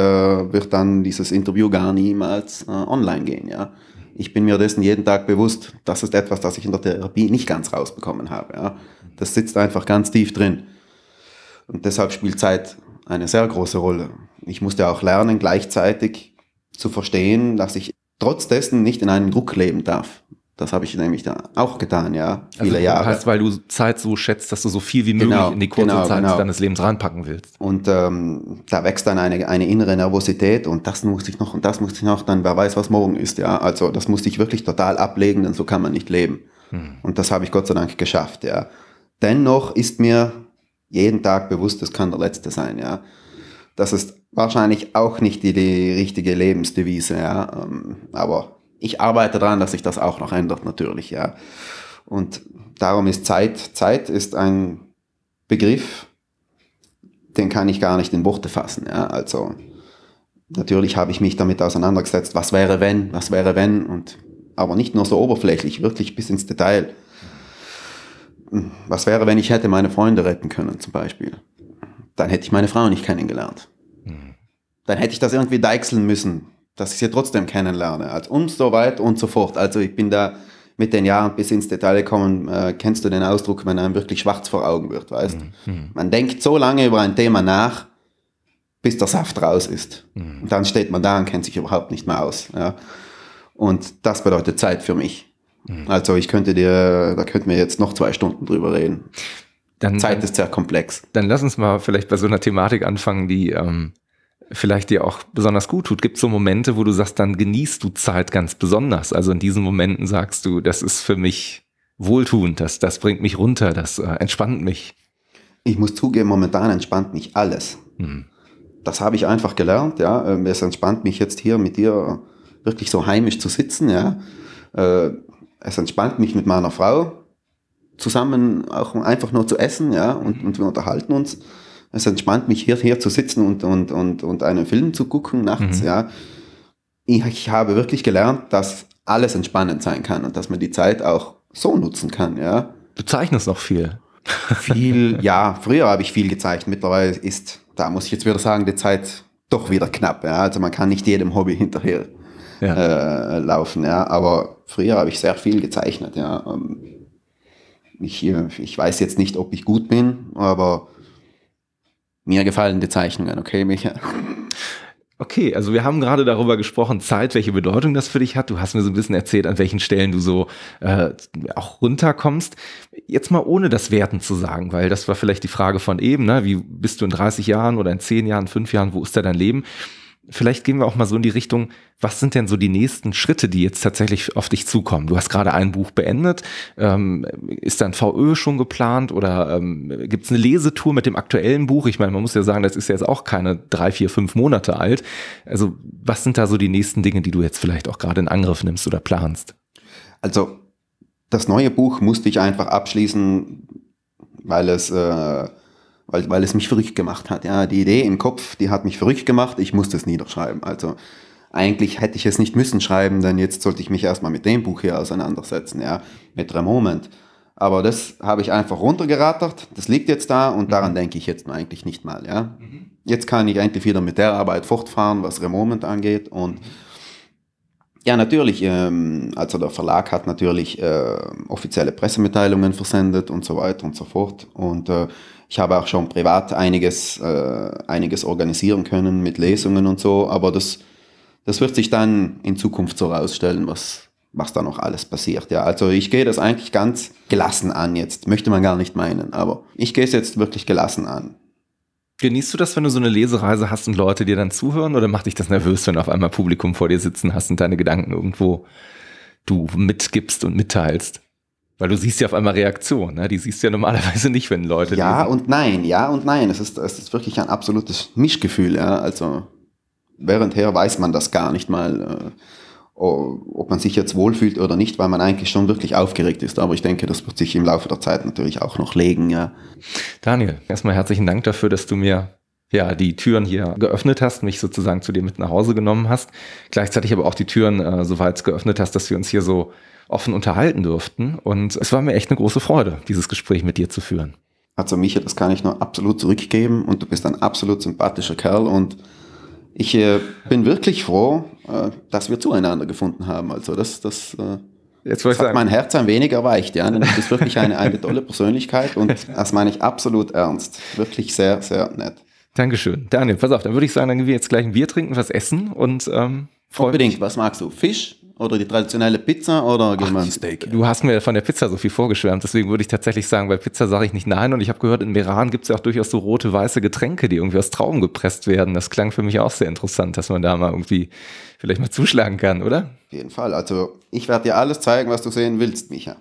wird dann dieses Interview gar niemals äh, online gehen, ja. Ich bin mir dessen jeden Tag bewusst. Das ist etwas, das ich in der Therapie nicht ganz rausbekommen habe. Ja. Das sitzt einfach ganz tief drin. Und deshalb spielt Zeit eine sehr große Rolle ich musste auch lernen, gleichzeitig zu verstehen, dass ich trotz dessen nicht in einem Druck leben darf. Das habe ich nämlich dann auch getan, ja, also viele also, Jahre. Heißt, weil du Zeit so schätzt, dass du so viel wie möglich genau, in die kurze genau, Zeit genau. deines Lebens reinpacken willst. Und ähm, da wächst dann eine, eine innere Nervosität und das muss ich noch und das muss ich noch, dann wer weiß, was morgen ist, ja. Also das musste ich wirklich total ablegen, denn so kann man nicht leben. Hm. Und das habe ich Gott sei Dank geschafft, ja. Dennoch ist mir jeden Tag bewusst, das kann der letzte sein, ja. Das ist wahrscheinlich auch nicht die, die richtige Lebensdevise, ja. Ähm, aber ich arbeite daran, dass sich das auch noch ändert, natürlich, ja. Und darum ist Zeit, Zeit ist ein Begriff, den kann ich gar nicht in Worte fassen, ja. Also, natürlich habe ich mich damit auseinandergesetzt, was wäre wenn, was wäre wenn und, aber nicht nur so oberflächlich, wirklich bis ins Detail. Was wäre, wenn ich hätte meine Freunde retten können, zum Beispiel? Dann hätte ich meine Frau nicht kennengelernt dann hätte ich das irgendwie deichseln müssen, dass ich sie trotzdem kennenlerne. Also, und so weit und so fort. Also ich bin da mit den Jahren bis ins Detail gekommen, äh, kennst du den Ausdruck, wenn einem wirklich schwarz vor Augen wird, weißt mhm. mhm. Man denkt so lange über ein Thema nach, bis der Saft raus ist. Mhm. Und dann steht man da und kennt sich überhaupt nicht mehr aus. Ja. Und das bedeutet Zeit für mich. Mhm. Also ich könnte dir, da könnten wir jetzt noch zwei Stunden drüber reden. Dann, Zeit ist sehr komplex. Dann lass uns mal vielleicht bei so einer Thematik anfangen, die ähm, vielleicht dir auch besonders gut tut. Gibt es so Momente, wo du sagst, dann genießt du Zeit ganz besonders? Also in diesen Momenten sagst du, das ist für mich wohltuend, das, das bringt mich runter, das äh, entspannt mich. Ich muss zugeben, momentan entspannt mich alles. Hm. Das habe ich einfach gelernt, ja. Ähm, es entspannt mich jetzt hier mit dir äh, wirklich so heimisch zu sitzen, ja. Äh, es entspannt mich mit meiner Frau zusammen auch einfach nur zu essen, ja, und, und wir unterhalten uns es entspannt mich, hier, hier zu sitzen und, und, und, und einen Film zu gucken nachts, mhm. ja. Ich, ich habe wirklich gelernt, dass alles entspannend sein kann und dass man die Zeit auch so nutzen kann, ja. Du zeichnest auch viel. Viel, ja, früher habe ich viel gezeichnet. Mittlerweile ist, da muss ich jetzt wieder sagen, die Zeit doch wieder knapp. Ja. Also man kann nicht jedem Hobby hinterher ja. Äh, laufen, ja. Aber früher habe ich sehr viel gezeichnet, ja. Ähm, ich, äh, ich weiß jetzt nicht, ob ich gut bin, aber mir gefallen die Zeichnungen, okay, Micha? Okay, also wir haben gerade darüber gesprochen, Zeit, welche Bedeutung das für dich hat. Du hast mir so ein bisschen erzählt, an welchen Stellen du so äh, auch runterkommst. Jetzt mal ohne das Werten zu sagen, weil das war vielleicht die Frage von eben, ne? wie bist du in 30 Jahren oder in 10 Jahren, 5 Jahren, wo ist da dein Leben? vielleicht gehen wir auch mal so in die Richtung, was sind denn so die nächsten Schritte, die jetzt tatsächlich auf dich zukommen? Du hast gerade ein Buch beendet. Ähm, ist dann VÖ schon geplant oder ähm, gibt es eine Lesetour mit dem aktuellen Buch? Ich meine, man muss ja sagen, das ist jetzt auch keine drei, vier, fünf Monate alt. Also was sind da so die nächsten Dinge, die du jetzt vielleicht auch gerade in Angriff nimmst oder planst? Also das neue Buch musste ich einfach abschließen, weil es... Äh weil, weil es mich verrückt gemacht hat. Ja, die Idee im Kopf, die hat mich verrückt gemacht, ich musste es niederschreiben. Also eigentlich hätte ich es nicht müssen schreiben, denn jetzt sollte ich mich erstmal mit dem Buch hier auseinandersetzen, ja, mit The Moment. Aber das habe ich einfach runtergerattert, das liegt jetzt da und mhm. daran denke ich jetzt eigentlich nicht mal, ja. Mhm. Jetzt kann ich eigentlich wieder mit der Arbeit fortfahren, was The Moment angeht und mhm. ja, natürlich. Ähm, also der Verlag hat natürlich äh, offizielle Pressemitteilungen versendet und so weiter und so fort. Und äh, ich habe auch schon privat einiges, äh, einiges organisieren können mit Lesungen und so, aber das, das wird sich dann in Zukunft so rausstellen, was, was da noch alles passiert. Ja, also ich gehe das eigentlich ganz gelassen an jetzt. Möchte man gar nicht meinen, aber ich gehe es jetzt wirklich gelassen an. Genießt du das, wenn du so eine Lesereise hast und Leute dir dann zuhören oder macht dich das nervös, wenn auf einmal Publikum vor dir sitzen hast und deine Gedanken irgendwo du mitgibst und mitteilst? Weil du siehst ja auf einmal Reaktion, ne? die siehst du ja normalerweise nicht, wenn Leute. Ja lesen. und nein, ja und nein. Es ist, es ist wirklich ein absolutes Mischgefühl. Ja? Also währendher weiß man das gar nicht mal, äh, ob man sich jetzt wohlfühlt oder nicht, weil man eigentlich schon wirklich aufgeregt ist. Aber ich denke, das wird sich im Laufe der Zeit natürlich auch noch legen. Ja. Daniel, erstmal herzlichen Dank dafür, dass du mir ja, die Türen hier geöffnet hast, mich sozusagen zu dir mit nach Hause genommen hast. Gleichzeitig aber auch die Türen äh, so weit geöffnet hast, dass wir uns hier so offen unterhalten durften. Und es war mir echt eine große Freude, dieses Gespräch mit dir zu führen. Also Micha, das kann ich nur absolut zurückgeben und du bist ein absolut sympathischer Kerl und ich äh, bin wirklich froh, äh, dass wir zueinander gefunden haben. Also das, das, äh, Jetzt das hat sagen. mein Herz ein wenig erweicht, ja. Denn du bist wirklich eine, eine tolle Persönlichkeit und das meine ich absolut ernst. Wirklich sehr, sehr nett. Dankeschön. Daniel, pass auf, dann würde ich sagen, dann gehen wir jetzt gleich ein Bier trinken, was essen und ähm, Unbedingt, mich. was magst du? Fisch? Oder die traditionelle Pizza oder Ach, die Steak. Du hast mir von der Pizza so viel vorgeschwärmt, deswegen würde ich tatsächlich sagen, bei Pizza sage ich nicht nein. Und ich habe gehört, in Meran gibt es ja auch durchaus so rote, weiße Getränke, die irgendwie aus Trauben gepresst werden. Das klang für mich auch sehr interessant, dass man da mal irgendwie vielleicht mal zuschlagen kann, oder? Auf jeden Fall. Also ich werde dir alles zeigen, was du sehen willst, Micha.